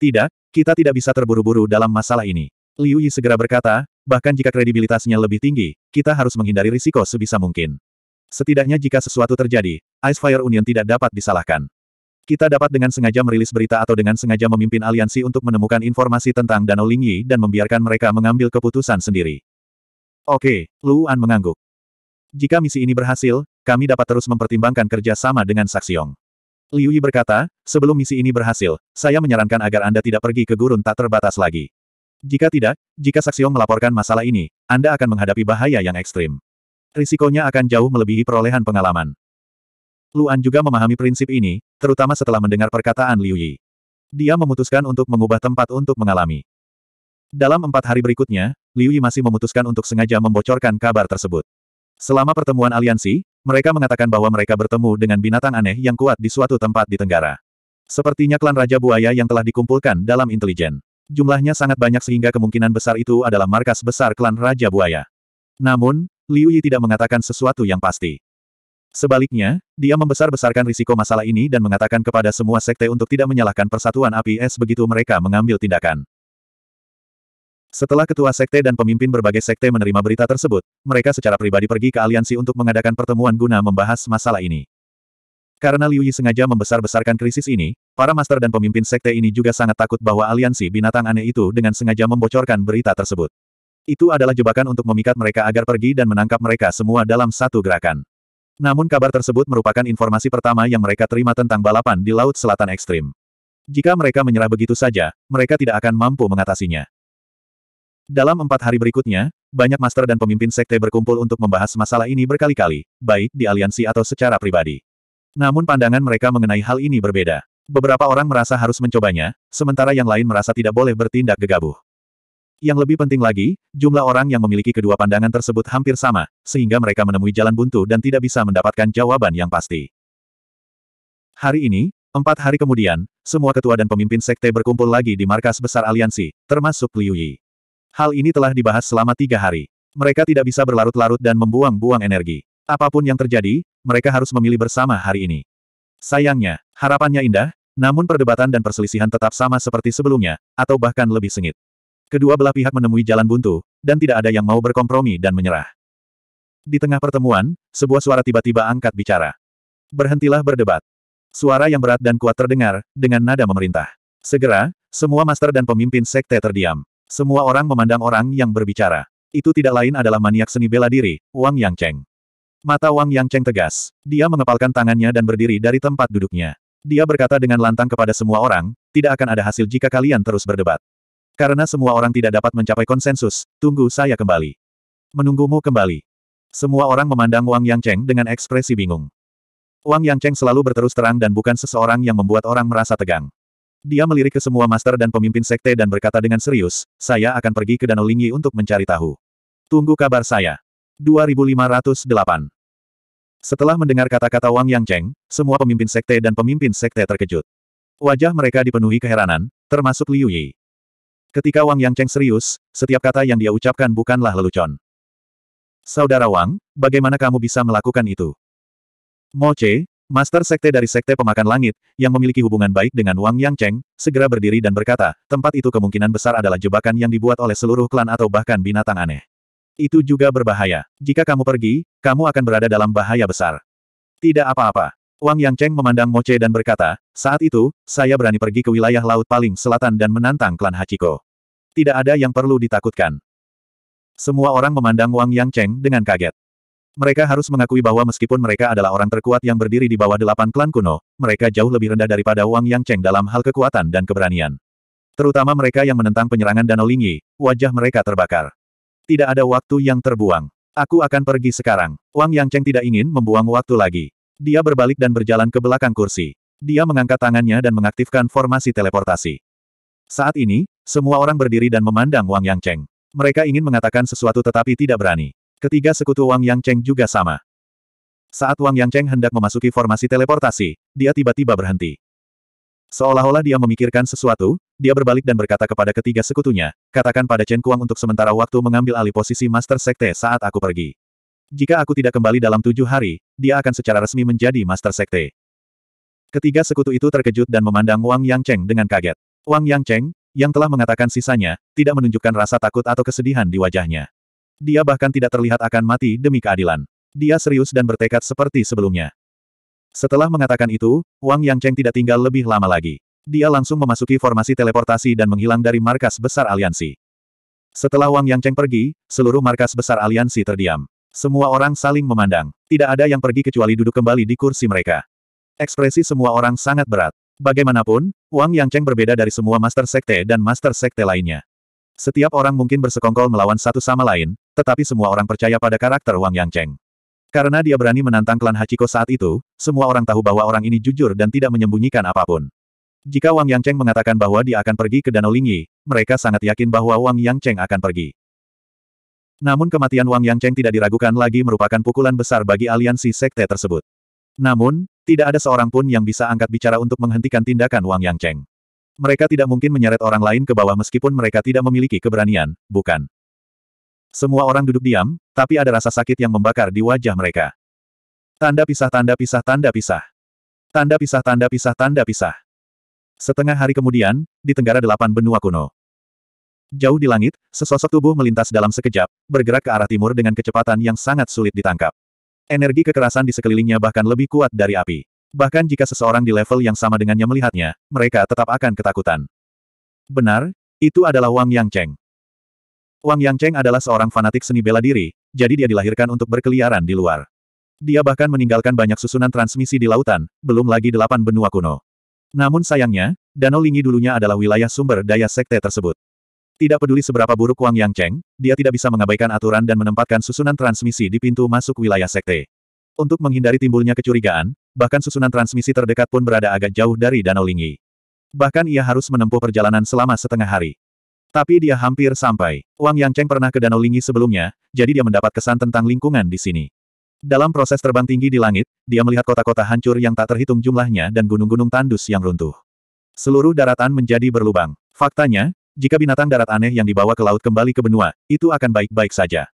Tidak, kita tidak bisa terburu-buru dalam masalah ini. Liu Yi segera berkata, bahkan jika kredibilitasnya lebih tinggi, kita harus menghindari risiko sebisa mungkin. Setidaknya jika sesuatu terjadi, Ice Fire Union tidak dapat disalahkan. Kita dapat dengan sengaja merilis berita atau dengan sengaja memimpin aliansi untuk menemukan informasi tentang Danau Lingyi dan membiarkan mereka mengambil keputusan sendiri. Oke, Luan mengangguk. Jika misi ini berhasil, kami dapat terus mempertimbangkan kerja sama dengan Saksiong. Liu Yi berkata, sebelum misi ini berhasil, saya menyarankan agar Anda tidak pergi ke gurun tak terbatas lagi. Jika tidak, jika Saksiong melaporkan masalah ini, Anda akan menghadapi bahaya yang ekstrim. Risikonya akan jauh melebihi perolehan pengalaman. Luan juga memahami prinsip ini, terutama setelah mendengar perkataan Liu Yi. Dia memutuskan untuk mengubah tempat untuk mengalami. Dalam empat hari berikutnya, Liu Yi masih memutuskan untuk sengaja membocorkan kabar tersebut. Selama pertemuan aliansi, mereka mengatakan bahwa mereka bertemu dengan binatang aneh yang kuat di suatu tempat di Tenggara. Sepertinya klan Raja Buaya yang telah dikumpulkan dalam intelijen. Jumlahnya sangat banyak sehingga kemungkinan besar itu adalah markas besar klan Raja Buaya. Namun, Liu Yi tidak mengatakan sesuatu yang pasti. Sebaliknya, dia membesar-besarkan risiko masalah ini dan mengatakan kepada semua sekte untuk tidak menyalahkan persatuan api es begitu mereka mengambil tindakan. Setelah ketua sekte dan pemimpin berbagai sekte menerima berita tersebut, mereka secara pribadi pergi ke aliansi untuk mengadakan pertemuan guna membahas masalah ini. Karena Liu Yi sengaja membesar-besarkan krisis ini, para master dan pemimpin sekte ini juga sangat takut bahwa aliansi binatang aneh itu dengan sengaja membocorkan berita tersebut. Itu adalah jebakan untuk memikat mereka agar pergi dan menangkap mereka semua dalam satu gerakan. Namun kabar tersebut merupakan informasi pertama yang mereka terima tentang balapan di Laut Selatan Ekstrim. Jika mereka menyerah begitu saja, mereka tidak akan mampu mengatasinya. Dalam empat hari berikutnya, banyak master dan pemimpin sekte berkumpul untuk membahas masalah ini berkali-kali, baik di aliansi atau secara pribadi. Namun pandangan mereka mengenai hal ini berbeda. Beberapa orang merasa harus mencobanya, sementara yang lain merasa tidak boleh bertindak gegabah. Yang lebih penting lagi, jumlah orang yang memiliki kedua pandangan tersebut hampir sama, sehingga mereka menemui jalan buntu dan tidak bisa mendapatkan jawaban yang pasti. Hari ini, empat hari kemudian, semua ketua dan pemimpin sekte berkumpul lagi di markas besar aliansi, termasuk Liu Yi. Hal ini telah dibahas selama tiga hari. Mereka tidak bisa berlarut-larut dan membuang-buang energi. Apapun yang terjadi, mereka harus memilih bersama hari ini. Sayangnya, harapannya indah, namun perdebatan dan perselisihan tetap sama seperti sebelumnya, atau bahkan lebih sengit. Kedua belah pihak menemui jalan buntu, dan tidak ada yang mau berkompromi dan menyerah. Di tengah pertemuan, sebuah suara tiba-tiba angkat bicara. Berhentilah berdebat. Suara yang berat dan kuat terdengar, dengan nada memerintah. Segera, semua master dan pemimpin sekte terdiam. Semua orang memandang orang yang berbicara. Itu tidak lain adalah maniak seni bela diri, Wang Yang Cheng. Mata Wang Yang Cheng tegas. Dia mengepalkan tangannya dan berdiri dari tempat duduknya. Dia berkata dengan lantang kepada semua orang, tidak akan ada hasil jika kalian terus berdebat. Karena semua orang tidak dapat mencapai konsensus, tunggu saya kembali. Menunggumu kembali. Semua orang memandang Wang Yang Cheng dengan ekspresi bingung. Wang Yang Cheng selalu berterus terang dan bukan seseorang yang membuat orang merasa tegang. Dia melirik ke semua master dan pemimpin sekte dan berkata dengan serius, saya akan pergi ke Danau Lingyi untuk mencari tahu. Tunggu kabar saya. 2508. Setelah mendengar kata-kata Wang Yangcheng, semua pemimpin sekte dan pemimpin sekte terkejut. Wajah mereka dipenuhi keheranan, termasuk Liu Yi. Ketika Wang Yangcheng serius, setiap kata yang dia ucapkan bukanlah lelucon. Saudara Wang, bagaimana kamu bisa melakukan itu? Mo Che, master sekte dari sekte pemakan langit, yang memiliki hubungan baik dengan Wang Yangcheng, segera berdiri dan berkata, tempat itu kemungkinan besar adalah jebakan yang dibuat oleh seluruh klan atau bahkan binatang aneh. Itu juga berbahaya. Jika kamu pergi, kamu akan berada dalam bahaya besar. Tidak apa-apa. Wang Yang Cheng memandang Che dan berkata, saat itu, saya berani pergi ke wilayah laut paling selatan dan menantang klan Hachiko. Tidak ada yang perlu ditakutkan. Semua orang memandang Wang Yang Cheng dengan kaget. Mereka harus mengakui bahwa meskipun mereka adalah orang terkuat yang berdiri di bawah delapan klan kuno, mereka jauh lebih rendah daripada Wang Yang Cheng dalam hal kekuatan dan keberanian. Terutama mereka yang menentang penyerangan Danau Lingyi, wajah mereka terbakar. Tidak ada waktu yang terbuang. Aku akan pergi sekarang. Wang Yangcheng tidak ingin membuang waktu lagi. Dia berbalik dan berjalan ke belakang kursi. Dia mengangkat tangannya dan mengaktifkan formasi teleportasi. Saat ini, semua orang berdiri dan memandang Wang Yangcheng. Mereka ingin mengatakan sesuatu tetapi tidak berani. Ketiga sekutu Wang Yangcheng juga sama. Saat Wang Yangcheng hendak memasuki formasi teleportasi, dia tiba-tiba berhenti. Seolah-olah dia memikirkan sesuatu, dia berbalik dan berkata kepada ketiga sekutunya, katakan pada Chen Kuang untuk sementara waktu mengambil alih posisi Master Sekte saat aku pergi. Jika aku tidak kembali dalam tujuh hari, dia akan secara resmi menjadi Master Sekte. Ketiga sekutu itu terkejut dan memandang Wang Yang Cheng dengan kaget. Wang Yang Cheng, yang telah mengatakan sisanya, tidak menunjukkan rasa takut atau kesedihan di wajahnya. Dia bahkan tidak terlihat akan mati demi keadilan. Dia serius dan bertekad seperti sebelumnya. Setelah mengatakan itu, Wang Yang Cheng tidak tinggal lebih lama lagi. Dia langsung memasuki formasi teleportasi dan menghilang dari markas besar aliansi. Setelah Wang Yangcheng pergi, seluruh markas besar aliansi terdiam. Semua orang saling memandang. Tidak ada yang pergi kecuali duduk kembali di kursi mereka. Ekspresi semua orang sangat berat. Bagaimanapun, Wang Yangcheng berbeda dari semua Master Sekte dan Master Sekte lainnya. Setiap orang mungkin bersekongkol melawan satu sama lain, tetapi semua orang percaya pada karakter Wang Yangcheng. Karena dia berani menantang klan Hachiko saat itu, semua orang tahu bahwa orang ini jujur dan tidak menyembunyikan apapun. Jika Wang Yang Cheng mengatakan bahwa dia akan pergi ke Danau Lingyi, mereka sangat yakin bahwa Wang Yang Cheng akan pergi. Namun kematian Wang Yang Cheng tidak diragukan lagi merupakan pukulan besar bagi aliansi sekte tersebut. Namun, tidak ada seorang pun yang bisa angkat bicara untuk menghentikan tindakan Wang Yang Cheng. Mereka tidak mungkin menyeret orang lain ke bawah meskipun mereka tidak memiliki keberanian, bukan? Semua orang duduk diam, tapi ada rasa sakit yang membakar di wajah mereka. Tanda pisah tanda pisah tanda pisah. Tanda pisah tanda pisah tanda pisah. Setengah hari kemudian, di tenggara delapan benua kuno. Jauh di langit, sesosok tubuh melintas dalam sekejap, bergerak ke arah timur dengan kecepatan yang sangat sulit ditangkap. Energi kekerasan di sekelilingnya bahkan lebih kuat dari api. Bahkan jika seseorang di level yang sama dengannya melihatnya, mereka tetap akan ketakutan. Benar, itu adalah Wang Yang Cheng. Wang Yang Cheng adalah seorang fanatik seni bela diri, jadi dia dilahirkan untuk berkeliaran di luar. Dia bahkan meninggalkan banyak susunan transmisi di lautan, belum lagi delapan benua kuno. Namun sayangnya, Danau Lingyi dulunya adalah wilayah sumber daya sekte tersebut. Tidak peduli seberapa buruk Wang Yang Cheng, dia tidak bisa mengabaikan aturan dan menempatkan susunan transmisi di pintu masuk wilayah sekte. Untuk menghindari timbulnya kecurigaan, bahkan susunan transmisi terdekat pun berada agak jauh dari Danau Lingyi. Bahkan ia harus menempuh perjalanan selama setengah hari. Tapi dia hampir sampai. Wang Yang Cheng pernah ke Danau Lingyi sebelumnya, jadi dia mendapat kesan tentang lingkungan di sini. Dalam proses terbang tinggi di langit, dia melihat kota-kota hancur yang tak terhitung jumlahnya dan gunung-gunung tandus yang runtuh. Seluruh daratan menjadi berlubang. Faktanya, jika binatang darat aneh yang dibawa ke laut kembali ke benua, itu akan baik-baik saja.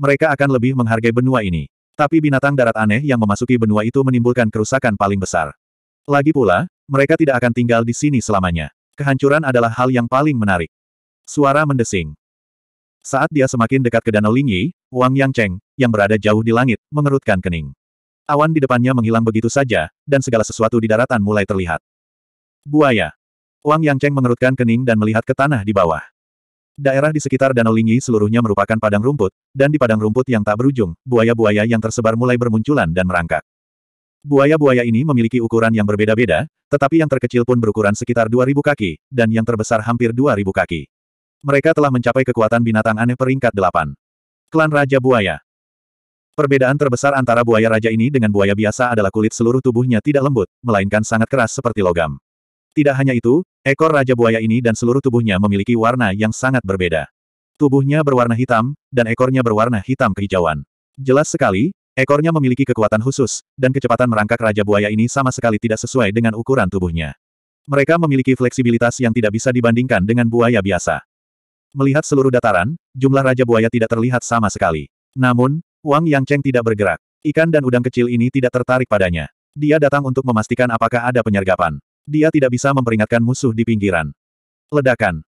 Mereka akan lebih menghargai benua ini. Tapi binatang darat aneh yang memasuki benua itu menimbulkan kerusakan paling besar. Lagi pula, mereka tidak akan tinggal di sini selamanya. Kehancuran adalah hal yang paling menarik. Suara mendesing. Saat dia semakin dekat ke Danau Lingyi, Wang Yang Cheng, yang berada jauh di langit, mengerutkan kening. Awan di depannya menghilang begitu saja, dan segala sesuatu di daratan mulai terlihat. Buaya. Wang Yang Cheng mengerutkan kening dan melihat ke tanah di bawah. Daerah di sekitar Danau Lingyi seluruhnya merupakan padang rumput, dan di padang rumput yang tak berujung, buaya-buaya yang tersebar mulai bermunculan dan merangkak. Buaya-buaya ini memiliki ukuran yang berbeda-beda, tetapi yang terkecil pun berukuran sekitar 2000 kaki, dan yang terbesar hampir 2000 kaki. Mereka telah mencapai kekuatan binatang aneh peringkat delapan. Klan Raja Buaya Perbedaan terbesar antara buaya raja ini dengan buaya biasa adalah kulit seluruh tubuhnya tidak lembut, melainkan sangat keras seperti logam. Tidak hanya itu, ekor raja buaya ini dan seluruh tubuhnya memiliki warna yang sangat berbeda. Tubuhnya berwarna hitam, dan ekornya berwarna hitam kehijauan. Jelas sekali, ekornya memiliki kekuatan khusus, dan kecepatan merangkak raja buaya ini sama sekali tidak sesuai dengan ukuran tubuhnya. Mereka memiliki fleksibilitas yang tidak bisa dibandingkan dengan buaya biasa. Melihat seluruh dataran, jumlah Raja Buaya tidak terlihat sama sekali. Namun, Wang Yang Cheng tidak bergerak. Ikan dan udang kecil ini tidak tertarik padanya. Dia datang untuk memastikan apakah ada penyergapan. Dia tidak bisa memperingatkan musuh di pinggiran. Ledakan.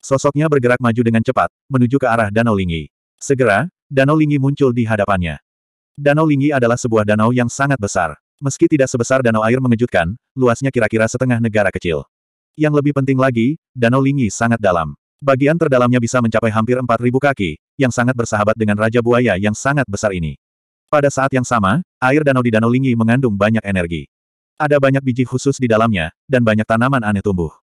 Sosoknya bergerak maju dengan cepat, menuju ke arah Danau Lingi. Segera, Danau Lingi muncul di hadapannya. Danau Lingi adalah sebuah danau yang sangat besar. Meski tidak sebesar danau air mengejutkan, luasnya kira-kira setengah negara kecil. Yang lebih penting lagi, Danau Lingi sangat dalam. Bagian terdalamnya bisa mencapai hampir 4.000 kaki, yang sangat bersahabat dengan Raja Buaya yang sangat besar ini. Pada saat yang sama, air danau di Danau Lingyi mengandung banyak energi. Ada banyak biji khusus di dalamnya, dan banyak tanaman aneh tumbuh.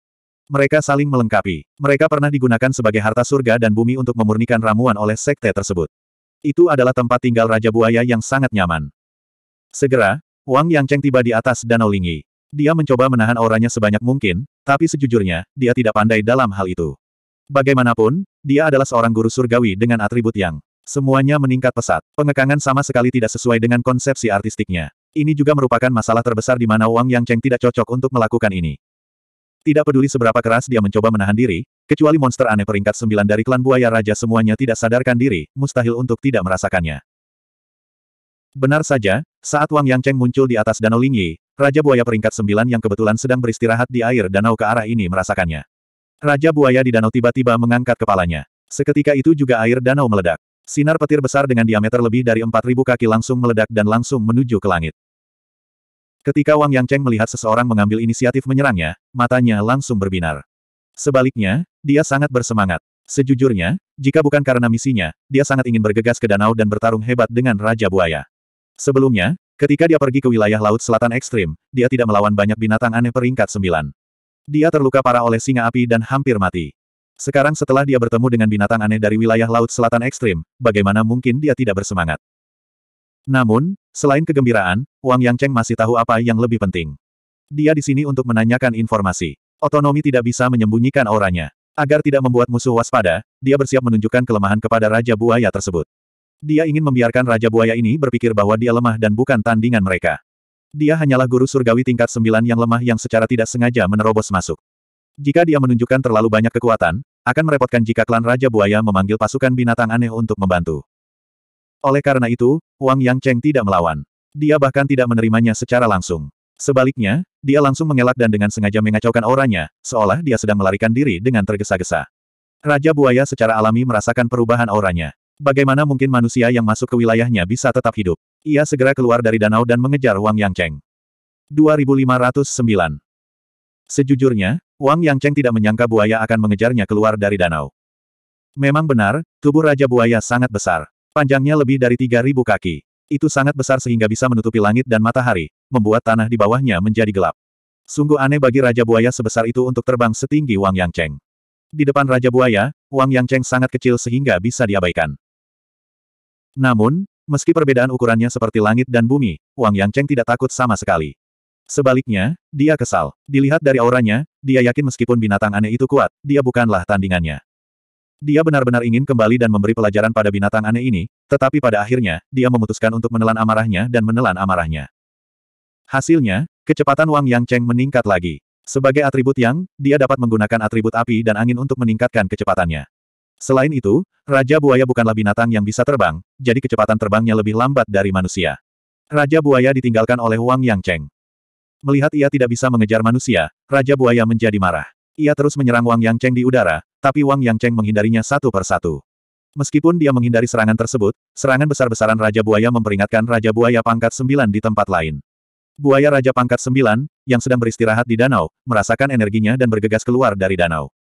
Mereka saling melengkapi. Mereka pernah digunakan sebagai harta surga dan bumi untuk memurnikan ramuan oleh sekte tersebut. Itu adalah tempat tinggal Raja Buaya yang sangat nyaman. Segera, Wang Yangcheng tiba di atas Danau Lingyi. Dia mencoba menahan auranya sebanyak mungkin, tapi sejujurnya, dia tidak pandai dalam hal itu. Bagaimanapun, dia adalah seorang guru surgawi dengan atribut yang semuanya meningkat pesat. Pengekangan sama sekali tidak sesuai dengan konsepsi artistiknya. Ini juga merupakan masalah terbesar di mana Wang Yang Cheng tidak cocok untuk melakukan ini. Tidak peduli seberapa keras dia mencoba menahan diri, kecuali monster aneh peringkat sembilan dari klan buaya raja semuanya tidak sadarkan diri, mustahil untuk tidak merasakannya. Benar saja, saat Wang Yang Cheng muncul di atas Danau Lingyi, Raja Buaya peringkat sembilan yang kebetulan sedang beristirahat di air danau ke arah ini merasakannya. Raja buaya di danau tiba-tiba mengangkat kepalanya. Seketika itu juga air danau meledak. Sinar petir besar dengan diameter lebih dari 4.000 kaki langsung meledak dan langsung menuju ke langit. Ketika Wang Yangcheng melihat seseorang mengambil inisiatif menyerangnya, matanya langsung berbinar. Sebaliknya, dia sangat bersemangat. Sejujurnya, jika bukan karena misinya, dia sangat ingin bergegas ke danau dan bertarung hebat dengan Raja Buaya. Sebelumnya, ketika dia pergi ke wilayah laut selatan ekstrim, dia tidak melawan banyak binatang aneh peringkat 9. Dia terluka parah oleh singa api dan hampir mati. Sekarang setelah dia bertemu dengan binatang aneh dari wilayah Laut Selatan Ekstrim, bagaimana mungkin dia tidak bersemangat? Namun, selain kegembiraan, Wang Yang Cheng masih tahu apa yang lebih penting. Dia di sini untuk menanyakan informasi. Otonomi tidak bisa menyembunyikan auranya. Agar tidak membuat musuh waspada, dia bersiap menunjukkan kelemahan kepada Raja Buaya tersebut. Dia ingin membiarkan Raja Buaya ini berpikir bahwa dia lemah dan bukan tandingan mereka. Dia hanyalah guru surgawi tingkat sembilan yang lemah yang secara tidak sengaja menerobos masuk. Jika dia menunjukkan terlalu banyak kekuatan, akan merepotkan jika klan Raja Buaya memanggil pasukan binatang aneh untuk membantu. Oleh karena itu, Wang Yang Cheng tidak melawan. Dia bahkan tidak menerimanya secara langsung. Sebaliknya, dia langsung mengelak dan dengan sengaja mengacaukan auranya, seolah dia sedang melarikan diri dengan tergesa-gesa. Raja Buaya secara alami merasakan perubahan auranya. Bagaimana mungkin manusia yang masuk ke wilayahnya bisa tetap hidup? Ia segera keluar dari danau dan mengejar Wang Yangcheng. 2509 Sejujurnya, Wang Yangcheng tidak menyangka buaya akan mengejarnya keluar dari danau. Memang benar, tubuh Raja Buaya sangat besar. Panjangnya lebih dari 3.000 kaki. Itu sangat besar sehingga bisa menutupi langit dan matahari, membuat tanah di bawahnya menjadi gelap. Sungguh aneh bagi Raja Buaya sebesar itu untuk terbang setinggi Wang Yangcheng. Di depan Raja Buaya, Wang Yangcheng sangat kecil sehingga bisa diabaikan. Namun, Meski perbedaan ukurannya seperti langit dan bumi, Wang Yangcheng tidak takut sama sekali. Sebaliknya, dia kesal. Dilihat dari auranya, dia yakin meskipun binatang aneh itu kuat, dia bukanlah tandingannya. Dia benar-benar ingin kembali dan memberi pelajaran pada binatang aneh ini, tetapi pada akhirnya, dia memutuskan untuk menelan amarahnya dan menelan amarahnya. Hasilnya, kecepatan Wang Yangcheng meningkat lagi. Sebagai atribut yang, dia dapat menggunakan atribut api dan angin untuk meningkatkan kecepatannya. Selain itu, Raja Buaya bukanlah binatang yang bisa terbang, jadi kecepatan terbangnya lebih lambat dari manusia. Raja Buaya ditinggalkan oleh Wang Yang Cheng. Melihat ia tidak bisa mengejar manusia, Raja Buaya menjadi marah. Ia terus menyerang Wang Yang Cheng di udara, tapi Wang Yang Cheng menghindarinya satu per satu. Meskipun dia menghindari serangan tersebut, serangan besar-besaran Raja Buaya memperingatkan Raja Buaya pangkat sembilan di tempat lain. Buaya Raja pangkat sembilan, yang sedang beristirahat di danau, merasakan energinya dan bergegas keluar dari danau.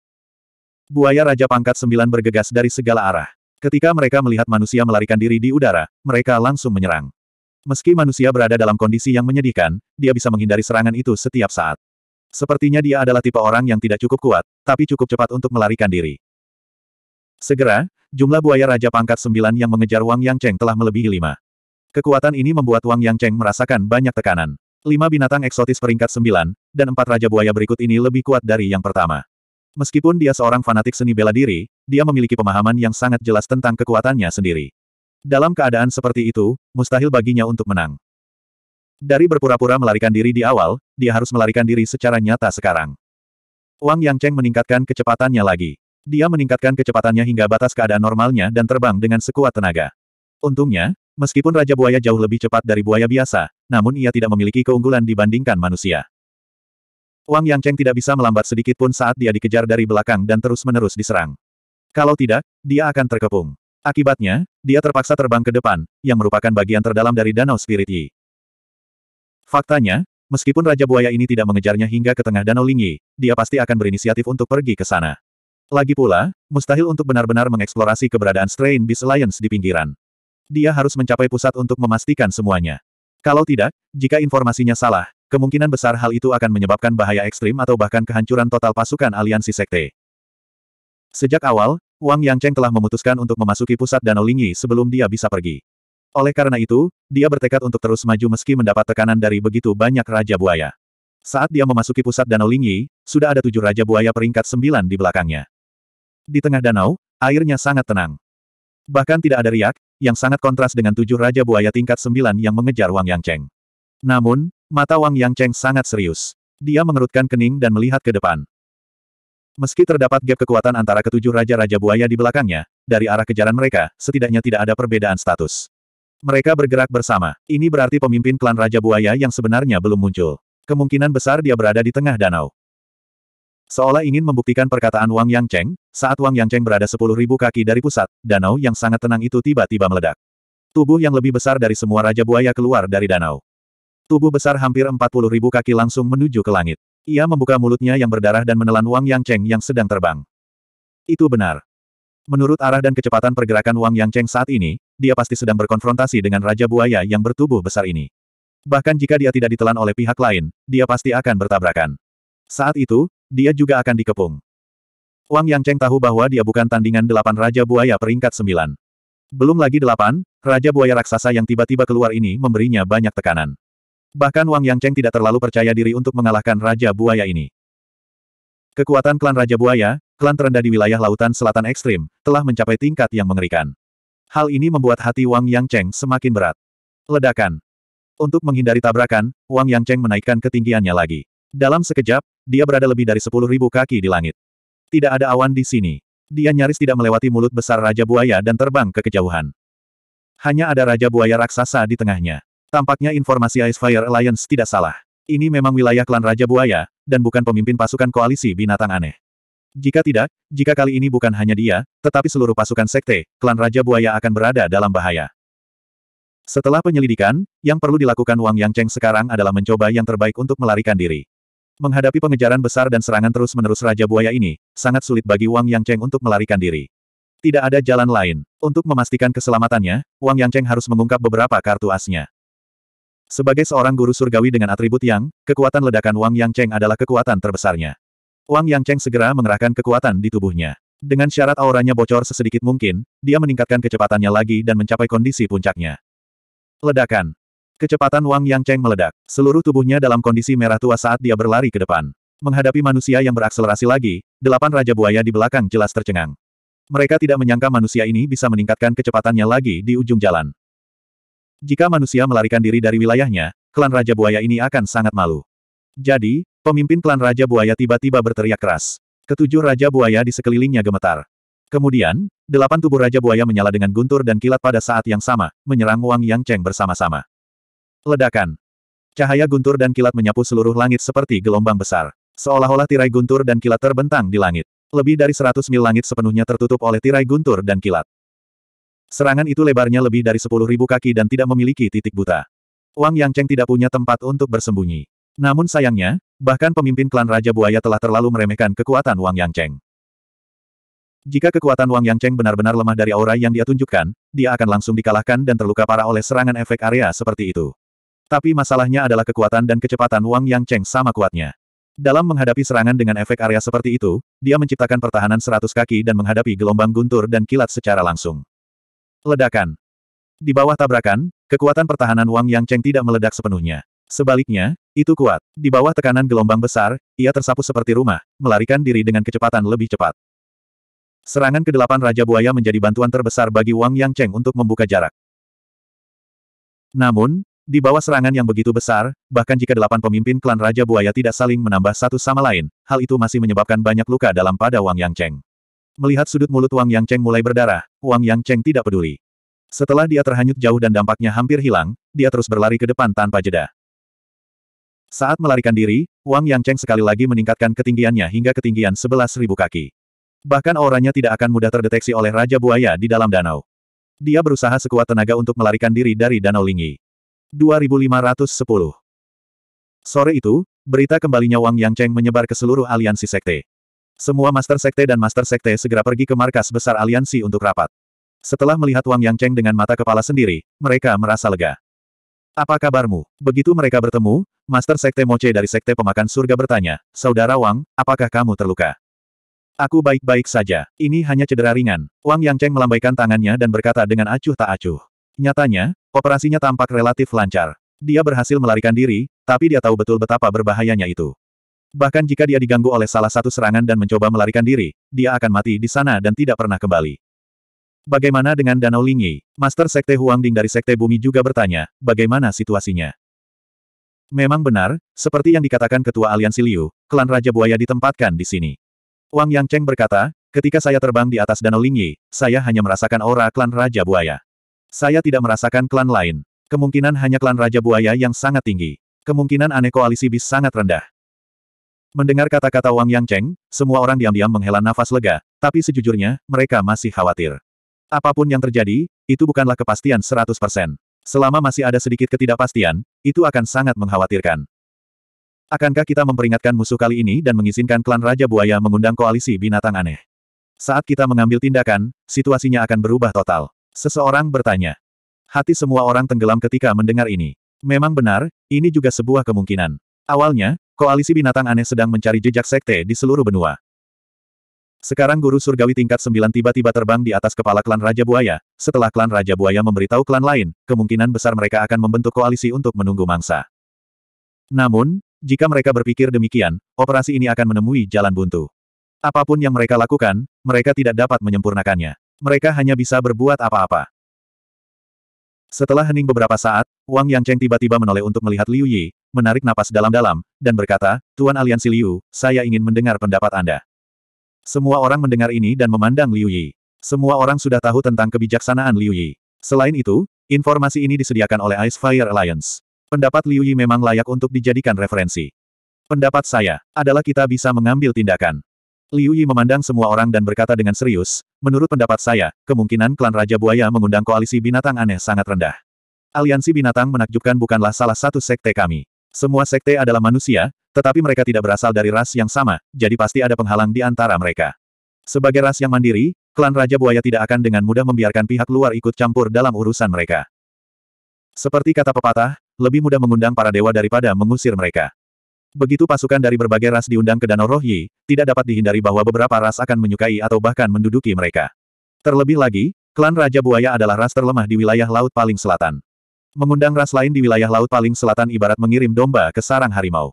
Buaya Raja Pangkat Sembilan bergegas dari segala arah. Ketika mereka melihat manusia melarikan diri di udara, mereka langsung menyerang. Meski manusia berada dalam kondisi yang menyedihkan, dia bisa menghindari serangan itu setiap saat. Sepertinya dia adalah tipe orang yang tidak cukup kuat, tapi cukup cepat untuk melarikan diri. Segera, jumlah buaya Raja Pangkat Sembilan yang mengejar Wang Yang Cheng telah melebihi lima. Kekuatan ini membuat Wang Yang Cheng merasakan banyak tekanan. Lima binatang eksotis peringkat sembilan, dan empat raja buaya berikut ini lebih kuat dari yang pertama. Meskipun dia seorang fanatik seni bela diri, dia memiliki pemahaman yang sangat jelas tentang kekuatannya sendiri. Dalam keadaan seperti itu, mustahil baginya untuk menang. Dari berpura-pura melarikan diri di awal, dia harus melarikan diri secara nyata sekarang. Wang Yang Cheng meningkatkan kecepatannya lagi. Dia meningkatkan kecepatannya hingga batas keadaan normalnya dan terbang dengan sekuat tenaga. Untungnya, meskipun Raja Buaya jauh lebih cepat dari buaya biasa, namun ia tidak memiliki keunggulan dibandingkan manusia. Wang Yang Cheng tidak bisa melambat sedikit pun saat dia dikejar dari belakang dan terus-menerus diserang. Kalau tidak, dia akan terkepung. Akibatnya, dia terpaksa terbang ke depan, yang merupakan bagian terdalam dari Danau Spirit Yi. Faktanya, meskipun Raja Buaya ini tidak mengejarnya hingga ke tengah Danau Lingyi, dia pasti akan berinisiatif untuk pergi ke sana. Lagi pula, mustahil untuk benar-benar mengeksplorasi keberadaan Strain Beast Alliance di pinggiran. Dia harus mencapai pusat untuk memastikan semuanya. Kalau tidak, jika informasinya salah, Kemungkinan besar hal itu akan menyebabkan bahaya ekstrim atau bahkan kehancuran total pasukan aliansi sekte. Sejak awal, Wang Yangcheng telah memutuskan untuk memasuki pusat Danau Lingyi sebelum dia bisa pergi. Oleh karena itu, dia bertekad untuk terus maju meski mendapat tekanan dari begitu banyak Raja Buaya. Saat dia memasuki pusat Danau Lingyi, sudah ada tujuh Raja Buaya peringkat sembilan di belakangnya. Di tengah danau, airnya sangat tenang. Bahkan tidak ada riak, yang sangat kontras dengan tujuh Raja Buaya tingkat sembilan yang mengejar Wang Yangcheng. Namun, Mata Wang Yang Cheng sangat serius. Dia mengerutkan kening dan melihat ke depan. Meski terdapat gap kekuatan antara ketujuh raja-raja buaya di belakangnya, dari arah kejaran mereka, setidaknya tidak ada perbedaan status. Mereka bergerak bersama. Ini berarti pemimpin klan Raja Buaya yang sebenarnya belum muncul. Kemungkinan besar dia berada di tengah danau. Seolah ingin membuktikan perkataan Wang Yang Cheng, saat Wang Yang Cheng berada ribu kaki dari pusat, danau yang sangat tenang itu tiba-tiba meledak. Tubuh yang lebih besar dari semua Raja Buaya keluar dari danau. Tubuh besar hampir 40 ribu kaki langsung menuju ke langit. Ia membuka mulutnya yang berdarah dan menelan Wang Yang Cheng yang sedang terbang. Itu benar. Menurut arah dan kecepatan pergerakan Wang Yang Cheng saat ini, dia pasti sedang berkonfrontasi dengan Raja Buaya yang bertubuh besar ini. Bahkan jika dia tidak ditelan oleh pihak lain, dia pasti akan bertabrakan. Saat itu, dia juga akan dikepung. Wang Yang Cheng tahu bahwa dia bukan tandingan delapan Raja Buaya peringkat sembilan. Belum lagi delapan, Raja Buaya Raksasa yang tiba-tiba keluar ini memberinya banyak tekanan. Bahkan Wang Yangcheng tidak terlalu percaya diri untuk mengalahkan Raja Buaya ini. Kekuatan klan Raja Buaya, klan terendah di wilayah lautan selatan ekstrim, telah mencapai tingkat yang mengerikan. Hal ini membuat hati Wang Yangcheng semakin berat. Ledakan. Untuk menghindari tabrakan, Wang Yangcheng menaikkan ketinggiannya lagi. Dalam sekejap, dia berada lebih dari 10.000 kaki di langit. Tidak ada awan di sini. Dia nyaris tidak melewati mulut besar Raja Buaya dan terbang ke kejauhan. Hanya ada Raja Buaya raksasa di tengahnya. Tampaknya informasi Ice Fire Alliance tidak salah. Ini memang wilayah klan Raja Buaya, dan bukan pemimpin pasukan koalisi binatang aneh. Jika tidak, jika kali ini bukan hanya dia, tetapi seluruh pasukan sekte, klan Raja Buaya akan berada dalam bahaya. Setelah penyelidikan, yang perlu dilakukan Wang Yang Cheng sekarang adalah mencoba yang terbaik untuk melarikan diri. Menghadapi pengejaran besar dan serangan terus-menerus Raja Buaya ini, sangat sulit bagi Wang Yang Cheng untuk melarikan diri. Tidak ada jalan lain. Untuk memastikan keselamatannya, Wang Yang Cheng harus mengungkap beberapa kartu asnya. Sebagai seorang guru surgawi dengan atribut yang, kekuatan ledakan Wang Yang Cheng adalah kekuatan terbesarnya. Wang Yang Cheng segera mengerahkan kekuatan di tubuhnya. Dengan syarat auranya bocor sesedikit mungkin, dia meningkatkan kecepatannya lagi dan mencapai kondisi puncaknya. Ledakan. Kecepatan Wang Yang Cheng meledak. Seluruh tubuhnya dalam kondisi merah tua saat dia berlari ke depan. Menghadapi manusia yang berakselerasi lagi, delapan Raja Buaya di belakang jelas tercengang. Mereka tidak menyangka manusia ini bisa meningkatkan kecepatannya lagi di ujung jalan. Jika manusia melarikan diri dari wilayahnya, klan Raja Buaya ini akan sangat malu. Jadi, pemimpin klan Raja Buaya tiba-tiba berteriak keras. Ketujuh Raja Buaya di sekelilingnya gemetar. Kemudian, delapan tubuh Raja Buaya menyala dengan guntur dan kilat pada saat yang sama, menyerang Wang Yang Cheng bersama-sama. Ledakan. Cahaya guntur dan kilat menyapu seluruh langit seperti gelombang besar. Seolah-olah tirai guntur dan kilat terbentang di langit. Lebih dari seratus mil langit sepenuhnya tertutup oleh tirai guntur dan kilat. Serangan itu lebarnya lebih dari ribu kaki dan tidak memiliki titik buta. Wang Yangcheng tidak punya tempat untuk bersembunyi. Namun sayangnya, bahkan pemimpin klan Raja Buaya telah terlalu meremehkan kekuatan Wang Yangcheng. Jika kekuatan Wang Yangcheng benar-benar lemah dari aura yang dia tunjukkan, dia akan langsung dikalahkan dan terluka parah oleh serangan efek area seperti itu. Tapi masalahnya adalah kekuatan dan kecepatan Wang Yangcheng sama kuatnya. Dalam menghadapi serangan dengan efek area seperti itu, dia menciptakan pertahanan seratus kaki dan menghadapi gelombang guntur dan kilat secara langsung. Ledakan. Di bawah tabrakan, kekuatan pertahanan Wang Yang Cheng tidak meledak sepenuhnya. Sebaliknya, itu kuat. Di bawah tekanan gelombang besar, ia tersapu seperti rumah, melarikan diri dengan kecepatan lebih cepat. Serangan ke-8 Raja Buaya menjadi bantuan terbesar bagi Wang Yang Cheng untuk membuka jarak. Namun, di bawah serangan yang begitu besar, bahkan jika delapan pemimpin klan Raja Buaya tidak saling menambah satu sama lain, hal itu masih menyebabkan banyak luka dalam pada Wang Yang Cheng. Melihat sudut mulut Wang Yang Cheng mulai berdarah, Wang Yang Cheng tidak peduli. Setelah dia terhanyut jauh dan dampaknya hampir hilang, dia terus berlari ke depan tanpa jeda. Saat melarikan diri, Wang Yang Cheng sekali lagi meningkatkan ketinggiannya hingga ketinggian 11.000 kaki. Bahkan orangnya tidak akan mudah terdeteksi oleh Raja Buaya di dalam danau. Dia berusaha sekuat tenaga untuk melarikan diri dari Danau Lingyi. 2510 Sore itu, berita kembalinya Wang Yang Cheng menyebar ke seluruh aliansi sekte. Semua Master Sekte dan Master Sekte segera pergi ke markas besar aliansi untuk rapat. Setelah melihat Wang Yang Cheng dengan mata kepala sendiri, mereka merasa lega. Apa kabarmu? Begitu mereka bertemu, Master Sekte Moce dari Sekte Pemakan Surga bertanya, Saudara Wang, apakah kamu terluka? Aku baik-baik saja, ini hanya cedera ringan. Wang Yang Cheng melambaikan tangannya dan berkata dengan acuh tak acuh. Nyatanya, operasinya tampak relatif lancar. Dia berhasil melarikan diri, tapi dia tahu betul betapa berbahayanya itu. Bahkan jika dia diganggu oleh salah satu serangan dan mencoba melarikan diri, dia akan mati di sana dan tidak pernah kembali. Bagaimana dengan Danau Lingyi? Master Sekte Huang Ding dari Sekte Bumi juga bertanya, bagaimana situasinya? Memang benar, seperti yang dikatakan Ketua Aliansi Liu, klan Raja Buaya ditempatkan di sini. Wang Yang Cheng berkata, ketika saya terbang di atas Danau Lingyi, saya hanya merasakan aura klan Raja Buaya. Saya tidak merasakan klan lain. Kemungkinan hanya klan Raja Buaya yang sangat tinggi. Kemungkinan aneh koalisi bis sangat rendah. Mendengar kata-kata Wang Yang Cheng, semua orang diam-diam menghela nafas lega, tapi sejujurnya, mereka masih khawatir. Apapun yang terjadi, itu bukanlah kepastian 100%. Selama masih ada sedikit ketidakpastian, itu akan sangat mengkhawatirkan. Akankah kita memperingatkan musuh kali ini dan mengizinkan klan Raja Buaya mengundang koalisi binatang aneh? Saat kita mengambil tindakan, situasinya akan berubah total. Seseorang bertanya. Hati semua orang tenggelam ketika mendengar ini. Memang benar, ini juga sebuah kemungkinan. Awalnya, koalisi binatang aneh sedang mencari jejak sekte di seluruh benua. Sekarang guru surgawi tingkat 9 tiba-tiba terbang di atas kepala klan Raja Buaya, setelah klan Raja Buaya memberitahu klan lain, kemungkinan besar mereka akan membentuk koalisi untuk menunggu mangsa. Namun, jika mereka berpikir demikian, operasi ini akan menemui jalan buntu. Apapun yang mereka lakukan, mereka tidak dapat menyempurnakannya. Mereka hanya bisa berbuat apa-apa. Setelah hening beberapa saat, Wang Yangcheng tiba-tiba menoleh untuk melihat Liu Yi, menarik napas dalam-dalam, dan berkata, Tuan Aliansi Liu, saya ingin mendengar pendapat Anda. Semua orang mendengar ini dan memandang Liu Yi. Semua orang sudah tahu tentang kebijaksanaan Liu Yi. Selain itu, informasi ini disediakan oleh Ice Fire Alliance. Pendapat Liu Yi memang layak untuk dijadikan referensi. Pendapat saya adalah kita bisa mengambil tindakan. Liu Yi memandang semua orang dan berkata dengan serius, menurut pendapat saya, kemungkinan klan Raja Buaya mengundang koalisi binatang aneh sangat rendah. Aliansi binatang menakjubkan bukanlah salah satu sekte kami. Semua sekte adalah manusia, tetapi mereka tidak berasal dari ras yang sama, jadi pasti ada penghalang di antara mereka. Sebagai ras yang mandiri, klan Raja Buaya tidak akan dengan mudah membiarkan pihak luar ikut campur dalam urusan mereka. Seperti kata pepatah, lebih mudah mengundang para dewa daripada mengusir mereka. Begitu pasukan dari berbagai ras diundang ke Danau Rohyi, tidak dapat dihindari bahwa beberapa ras akan menyukai atau bahkan menduduki mereka. Terlebih lagi, klan Raja Buaya adalah ras terlemah di wilayah laut paling selatan. Mengundang ras lain di wilayah laut paling selatan ibarat mengirim domba ke sarang harimau.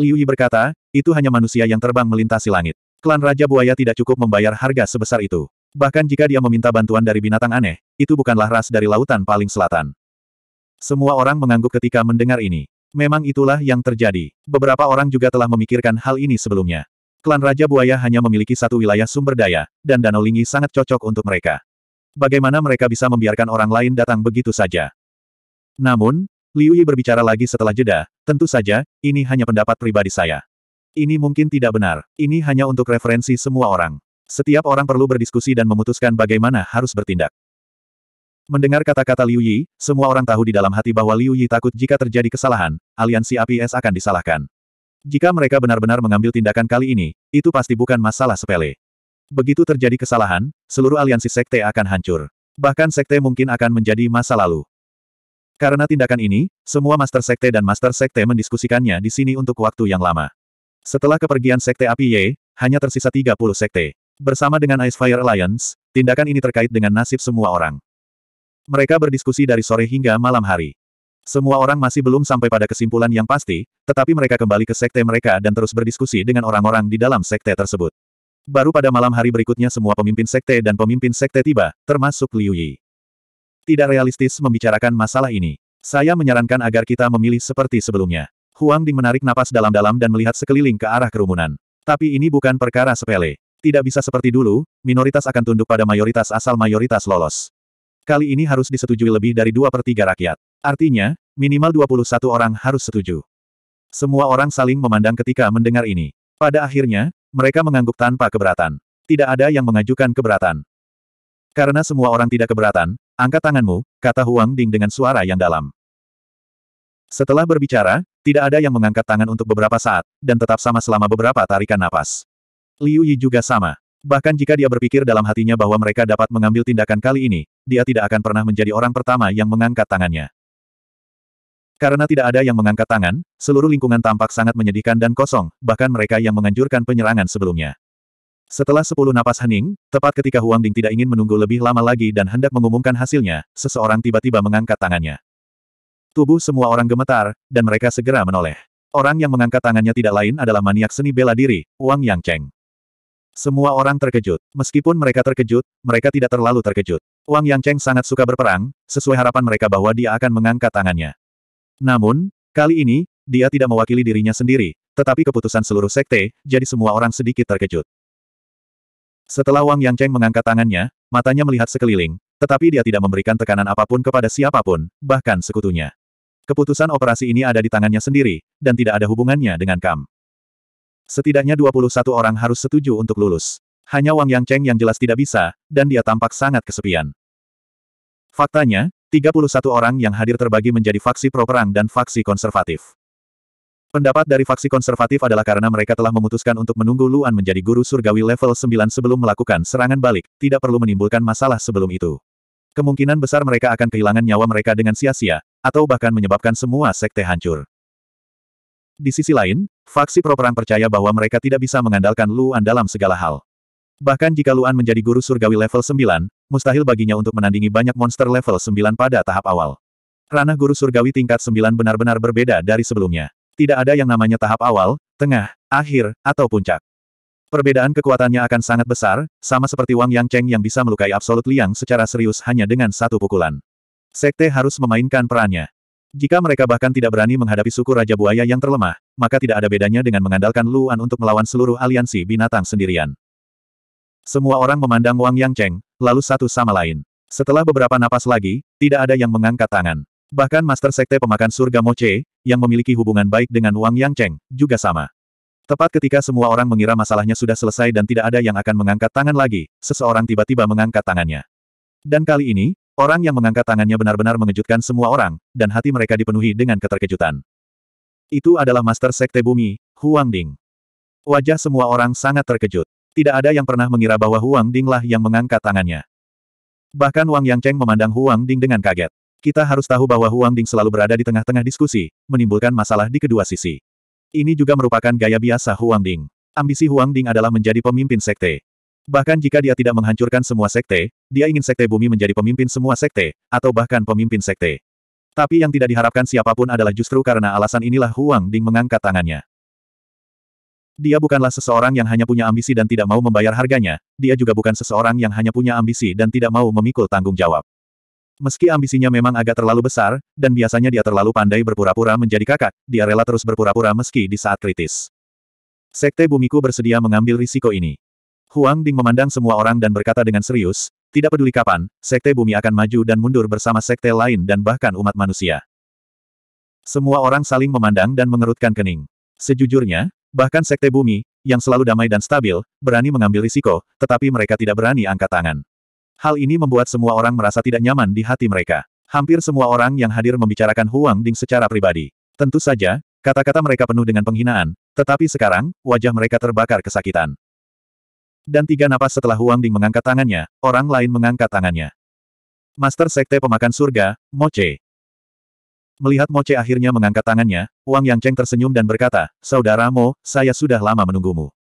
Liu Yi berkata, itu hanya manusia yang terbang melintasi langit. Klan Raja Buaya tidak cukup membayar harga sebesar itu. Bahkan jika dia meminta bantuan dari binatang aneh, itu bukanlah ras dari lautan paling selatan. Semua orang mengangguk ketika mendengar ini. Memang itulah yang terjadi. Beberapa orang juga telah memikirkan hal ini sebelumnya. Klan Raja Buaya hanya memiliki satu wilayah sumber daya, dan Danau Lingi sangat cocok untuk mereka. Bagaimana mereka bisa membiarkan orang lain datang begitu saja? Namun, Liu Yi berbicara lagi setelah jeda, tentu saja, ini hanya pendapat pribadi saya. Ini mungkin tidak benar, ini hanya untuk referensi semua orang. Setiap orang perlu berdiskusi dan memutuskan bagaimana harus bertindak. Mendengar kata-kata Liu Yi, semua orang tahu di dalam hati bahwa Liu Yi takut jika terjadi kesalahan, aliansi APS akan disalahkan. Jika mereka benar-benar mengambil tindakan kali ini, itu pasti bukan masalah sepele. Begitu terjadi kesalahan, seluruh aliansi sekte akan hancur. Bahkan sekte mungkin akan menjadi masa lalu. Karena tindakan ini, semua Master Sekte dan Master Sekte mendiskusikannya di sini untuk waktu yang lama. Setelah kepergian Sekte Api Ye, hanya tersisa 30 sekte. Bersama dengan ice fire Alliance, tindakan ini terkait dengan nasib semua orang. Mereka berdiskusi dari sore hingga malam hari. Semua orang masih belum sampai pada kesimpulan yang pasti, tetapi mereka kembali ke sekte mereka dan terus berdiskusi dengan orang-orang di dalam sekte tersebut. Baru pada malam hari berikutnya semua pemimpin sekte dan pemimpin sekte tiba, termasuk Liu Yi. Tidak realistis membicarakan masalah ini. Saya menyarankan agar kita memilih seperti sebelumnya. Huang Ding menarik napas dalam-dalam dan melihat sekeliling ke arah kerumunan. Tapi ini bukan perkara sepele. Tidak bisa seperti dulu, minoritas akan tunduk pada mayoritas asal mayoritas lolos. Kali ini harus disetujui lebih dari dua per tiga rakyat. Artinya, minimal 21 orang harus setuju. Semua orang saling memandang ketika mendengar ini. Pada akhirnya, mereka mengangguk tanpa keberatan. Tidak ada yang mengajukan keberatan. Karena semua orang tidak keberatan, angkat tanganmu, kata Huang Ding dengan suara yang dalam. Setelah berbicara, tidak ada yang mengangkat tangan untuk beberapa saat, dan tetap sama selama beberapa tarikan napas. Liu Yi juga sama. Bahkan jika dia berpikir dalam hatinya bahwa mereka dapat mengambil tindakan kali ini, dia tidak akan pernah menjadi orang pertama yang mengangkat tangannya. Karena tidak ada yang mengangkat tangan, seluruh lingkungan tampak sangat menyedihkan dan kosong, bahkan mereka yang menganjurkan penyerangan sebelumnya. Setelah sepuluh napas hening, tepat ketika Huang Ding tidak ingin menunggu lebih lama lagi dan hendak mengumumkan hasilnya, seseorang tiba-tiba mengangkat tangannya. Tubuh semua orang gemetar, dan mereka segera menoleh. Orang yang mengangkat tangannya tidak lain adalah maniak seni bela diri, Wang Yang Cheng. Semua orang terkejut. Meskipun mereka terkejut, mereka tidak terlalu terkejut. Wang Yangcheng sangat suka berperang, sesuai harapan mereka bahwa dia akan mengangkat tangannya. Namun, kali ini, dia tidak mewakili dirinya sendiri, tetapi keputusan seluruh sekte, jadi semua orang sedikit terkejut. Setelah Wang Yangcheng mengangkat tangannya, matanya melihat sekeliling, tetapi dia tidak memberikan tekanan apapun kepada siapapun, bahkan sekutunya. Keputusan operasi ini ada di tangannya sendiri, dan tidak ada hubungannya dengan Kam. Setidaknya 21 orang harus setuju untuk lulus. Hanya Wang Yang Cheng yang jelas tidak bisa, dan dia tampak sangat kesepian. Faktanya, 31 orang yang hadir terbagi menjadi faksi pro-perang dan faksi konservatif. Pendapat dari faksi konservatif adalah karena mereka telah memutuskan untuk menunggu Luan menjadi guru surgawi level 9 sebelum melakukan serangan balik, tidak perlu menimbulkan masalah sebelum itu. Kemungkinan besar mereka akan kehilangan nyawa mereka dengan sia-sia, atau bahkan menyebabkan semua sekte hancur. Di sisi lain, Faksi pro percaya bahwa mereka tidak bisa mengandalkan Luan dalam segala hal. Bahkan jika Luan menjadi guru surgawi level 9, mustahil baginya untuk menandingi banyak monster level 9 pada tahap awal. Ranah guru surgawi tingkat 9 benar-benar berbeda dari sebelumnya. Tidak ada yang namanya tahap awal, tengah, akhir, atau puncak. Perbedaan kekuatannya akan sangat besar, sama seperti Wang Yang Cheng yang bisa melukai Absolut Liang secara serius hanya dengan satu pukulan. Sekte harus memainkan perannya. Jika mereka bahkan tidak berani menghadapi suku Raja Buaya yang terlemah, maka tidak ada bedanya dengan mengandalkan Luan untuk melawan seluruh aliansi binatang sendirian. Semua orang memandang Wang Yang Cheng, lalu satu sama lain. Setelah beberapa napas lagi, tidak ada yang mengangkat tangan. Bahkan Master Sekte Pemakan Surga Moche, yang memiliki hubungan baik dengan Wang Yang Cheng, juga sama. Tepat ketika semua orang mengira masalahnya sudah selesai dan tidak ada yang akan mengangkat tangan lagi, seseorang tiba-tiba mengangkat tangannya. Dan kali ini, Orang yang mengangkat tangannya benar-benar mengejutkan semua orang, dan hati mereka dipenuhi dengan keterkejutan. Itu adalah Master Sekte Bumi, Huang Ding. Wajah semua orang sangat terkejut. Tidak ada yang pernah mengira bahwa Huang Ding lah yang mengangkat tangannya. Bahkan Wang Yangcheng memandang Huang Ding dengan kaget. Kita harus tahu bahwa Huang Ding selalu berada di tengah-tengah diskusi, menimbulkan masalah di kedua sisi. Ini juga merupakan gaya biasa Huang Ding. Ambisi Huang Ding adalah menjadi pemimpin sekte, Bahkan jika dia tidak menghancurkan semua sekte, dia ingin sekte bumi menjadi pemimpin semua sekte, atau bahkan pemimpin sekte. Tapi yang tidak diharapkan siapapun adalah justru karena alasan inilah Huang Ding mengangkat tangannya. Dia bukanlah seseorang yang hanya punya ambisi dan tidak mau membayar harganya, dia juga bukan seseorang yang hanya punya ambisi dan tidak mau memikul tanggung jawab. Meski ambisinya memang agak terlalu besar, dan biasanya dia terlalu pandai berpura-pura menjadi kakak, dia rela terus berpura-pura meski di saat kritis. Sekte Bumiku bersedia mengambil risiko ini. Huang Ding memandang semua orang dan berkata dengan serius, tidak peduli kapan, sekte bumi akan maju dan mundur bersama sekte lain dan bahkan umat manusia. Semua orang saling memandang dan mengerutkan kening. Sejujurnya, bahkan sekte bumi, yang selalu damai dan stabil, berani mengambil risiko, tetapi mereka tidak berani angkat tangan. Hal ini membuat semua orang merasa tidak nyaman di hati mereka. Hampir semua orang yang hadir membicarakan Huang Ding secara pribadi. Tentu saja, kata-kata mereka penuh dengan penghinaan, tetapi sekarang, wajah mereka terbakar kesakitan. Dan tiga napas setelah Huang Ding mengangkat tangannya, orang lain mengangkat tangannya. Master Sekte Pemakan Surga, Moce. Melihat Moce akhirnya mengangkat tangannya, Wang Yangcheng tersenyum dan berkata, Saudara Mo, saya sudah lama menunggumu.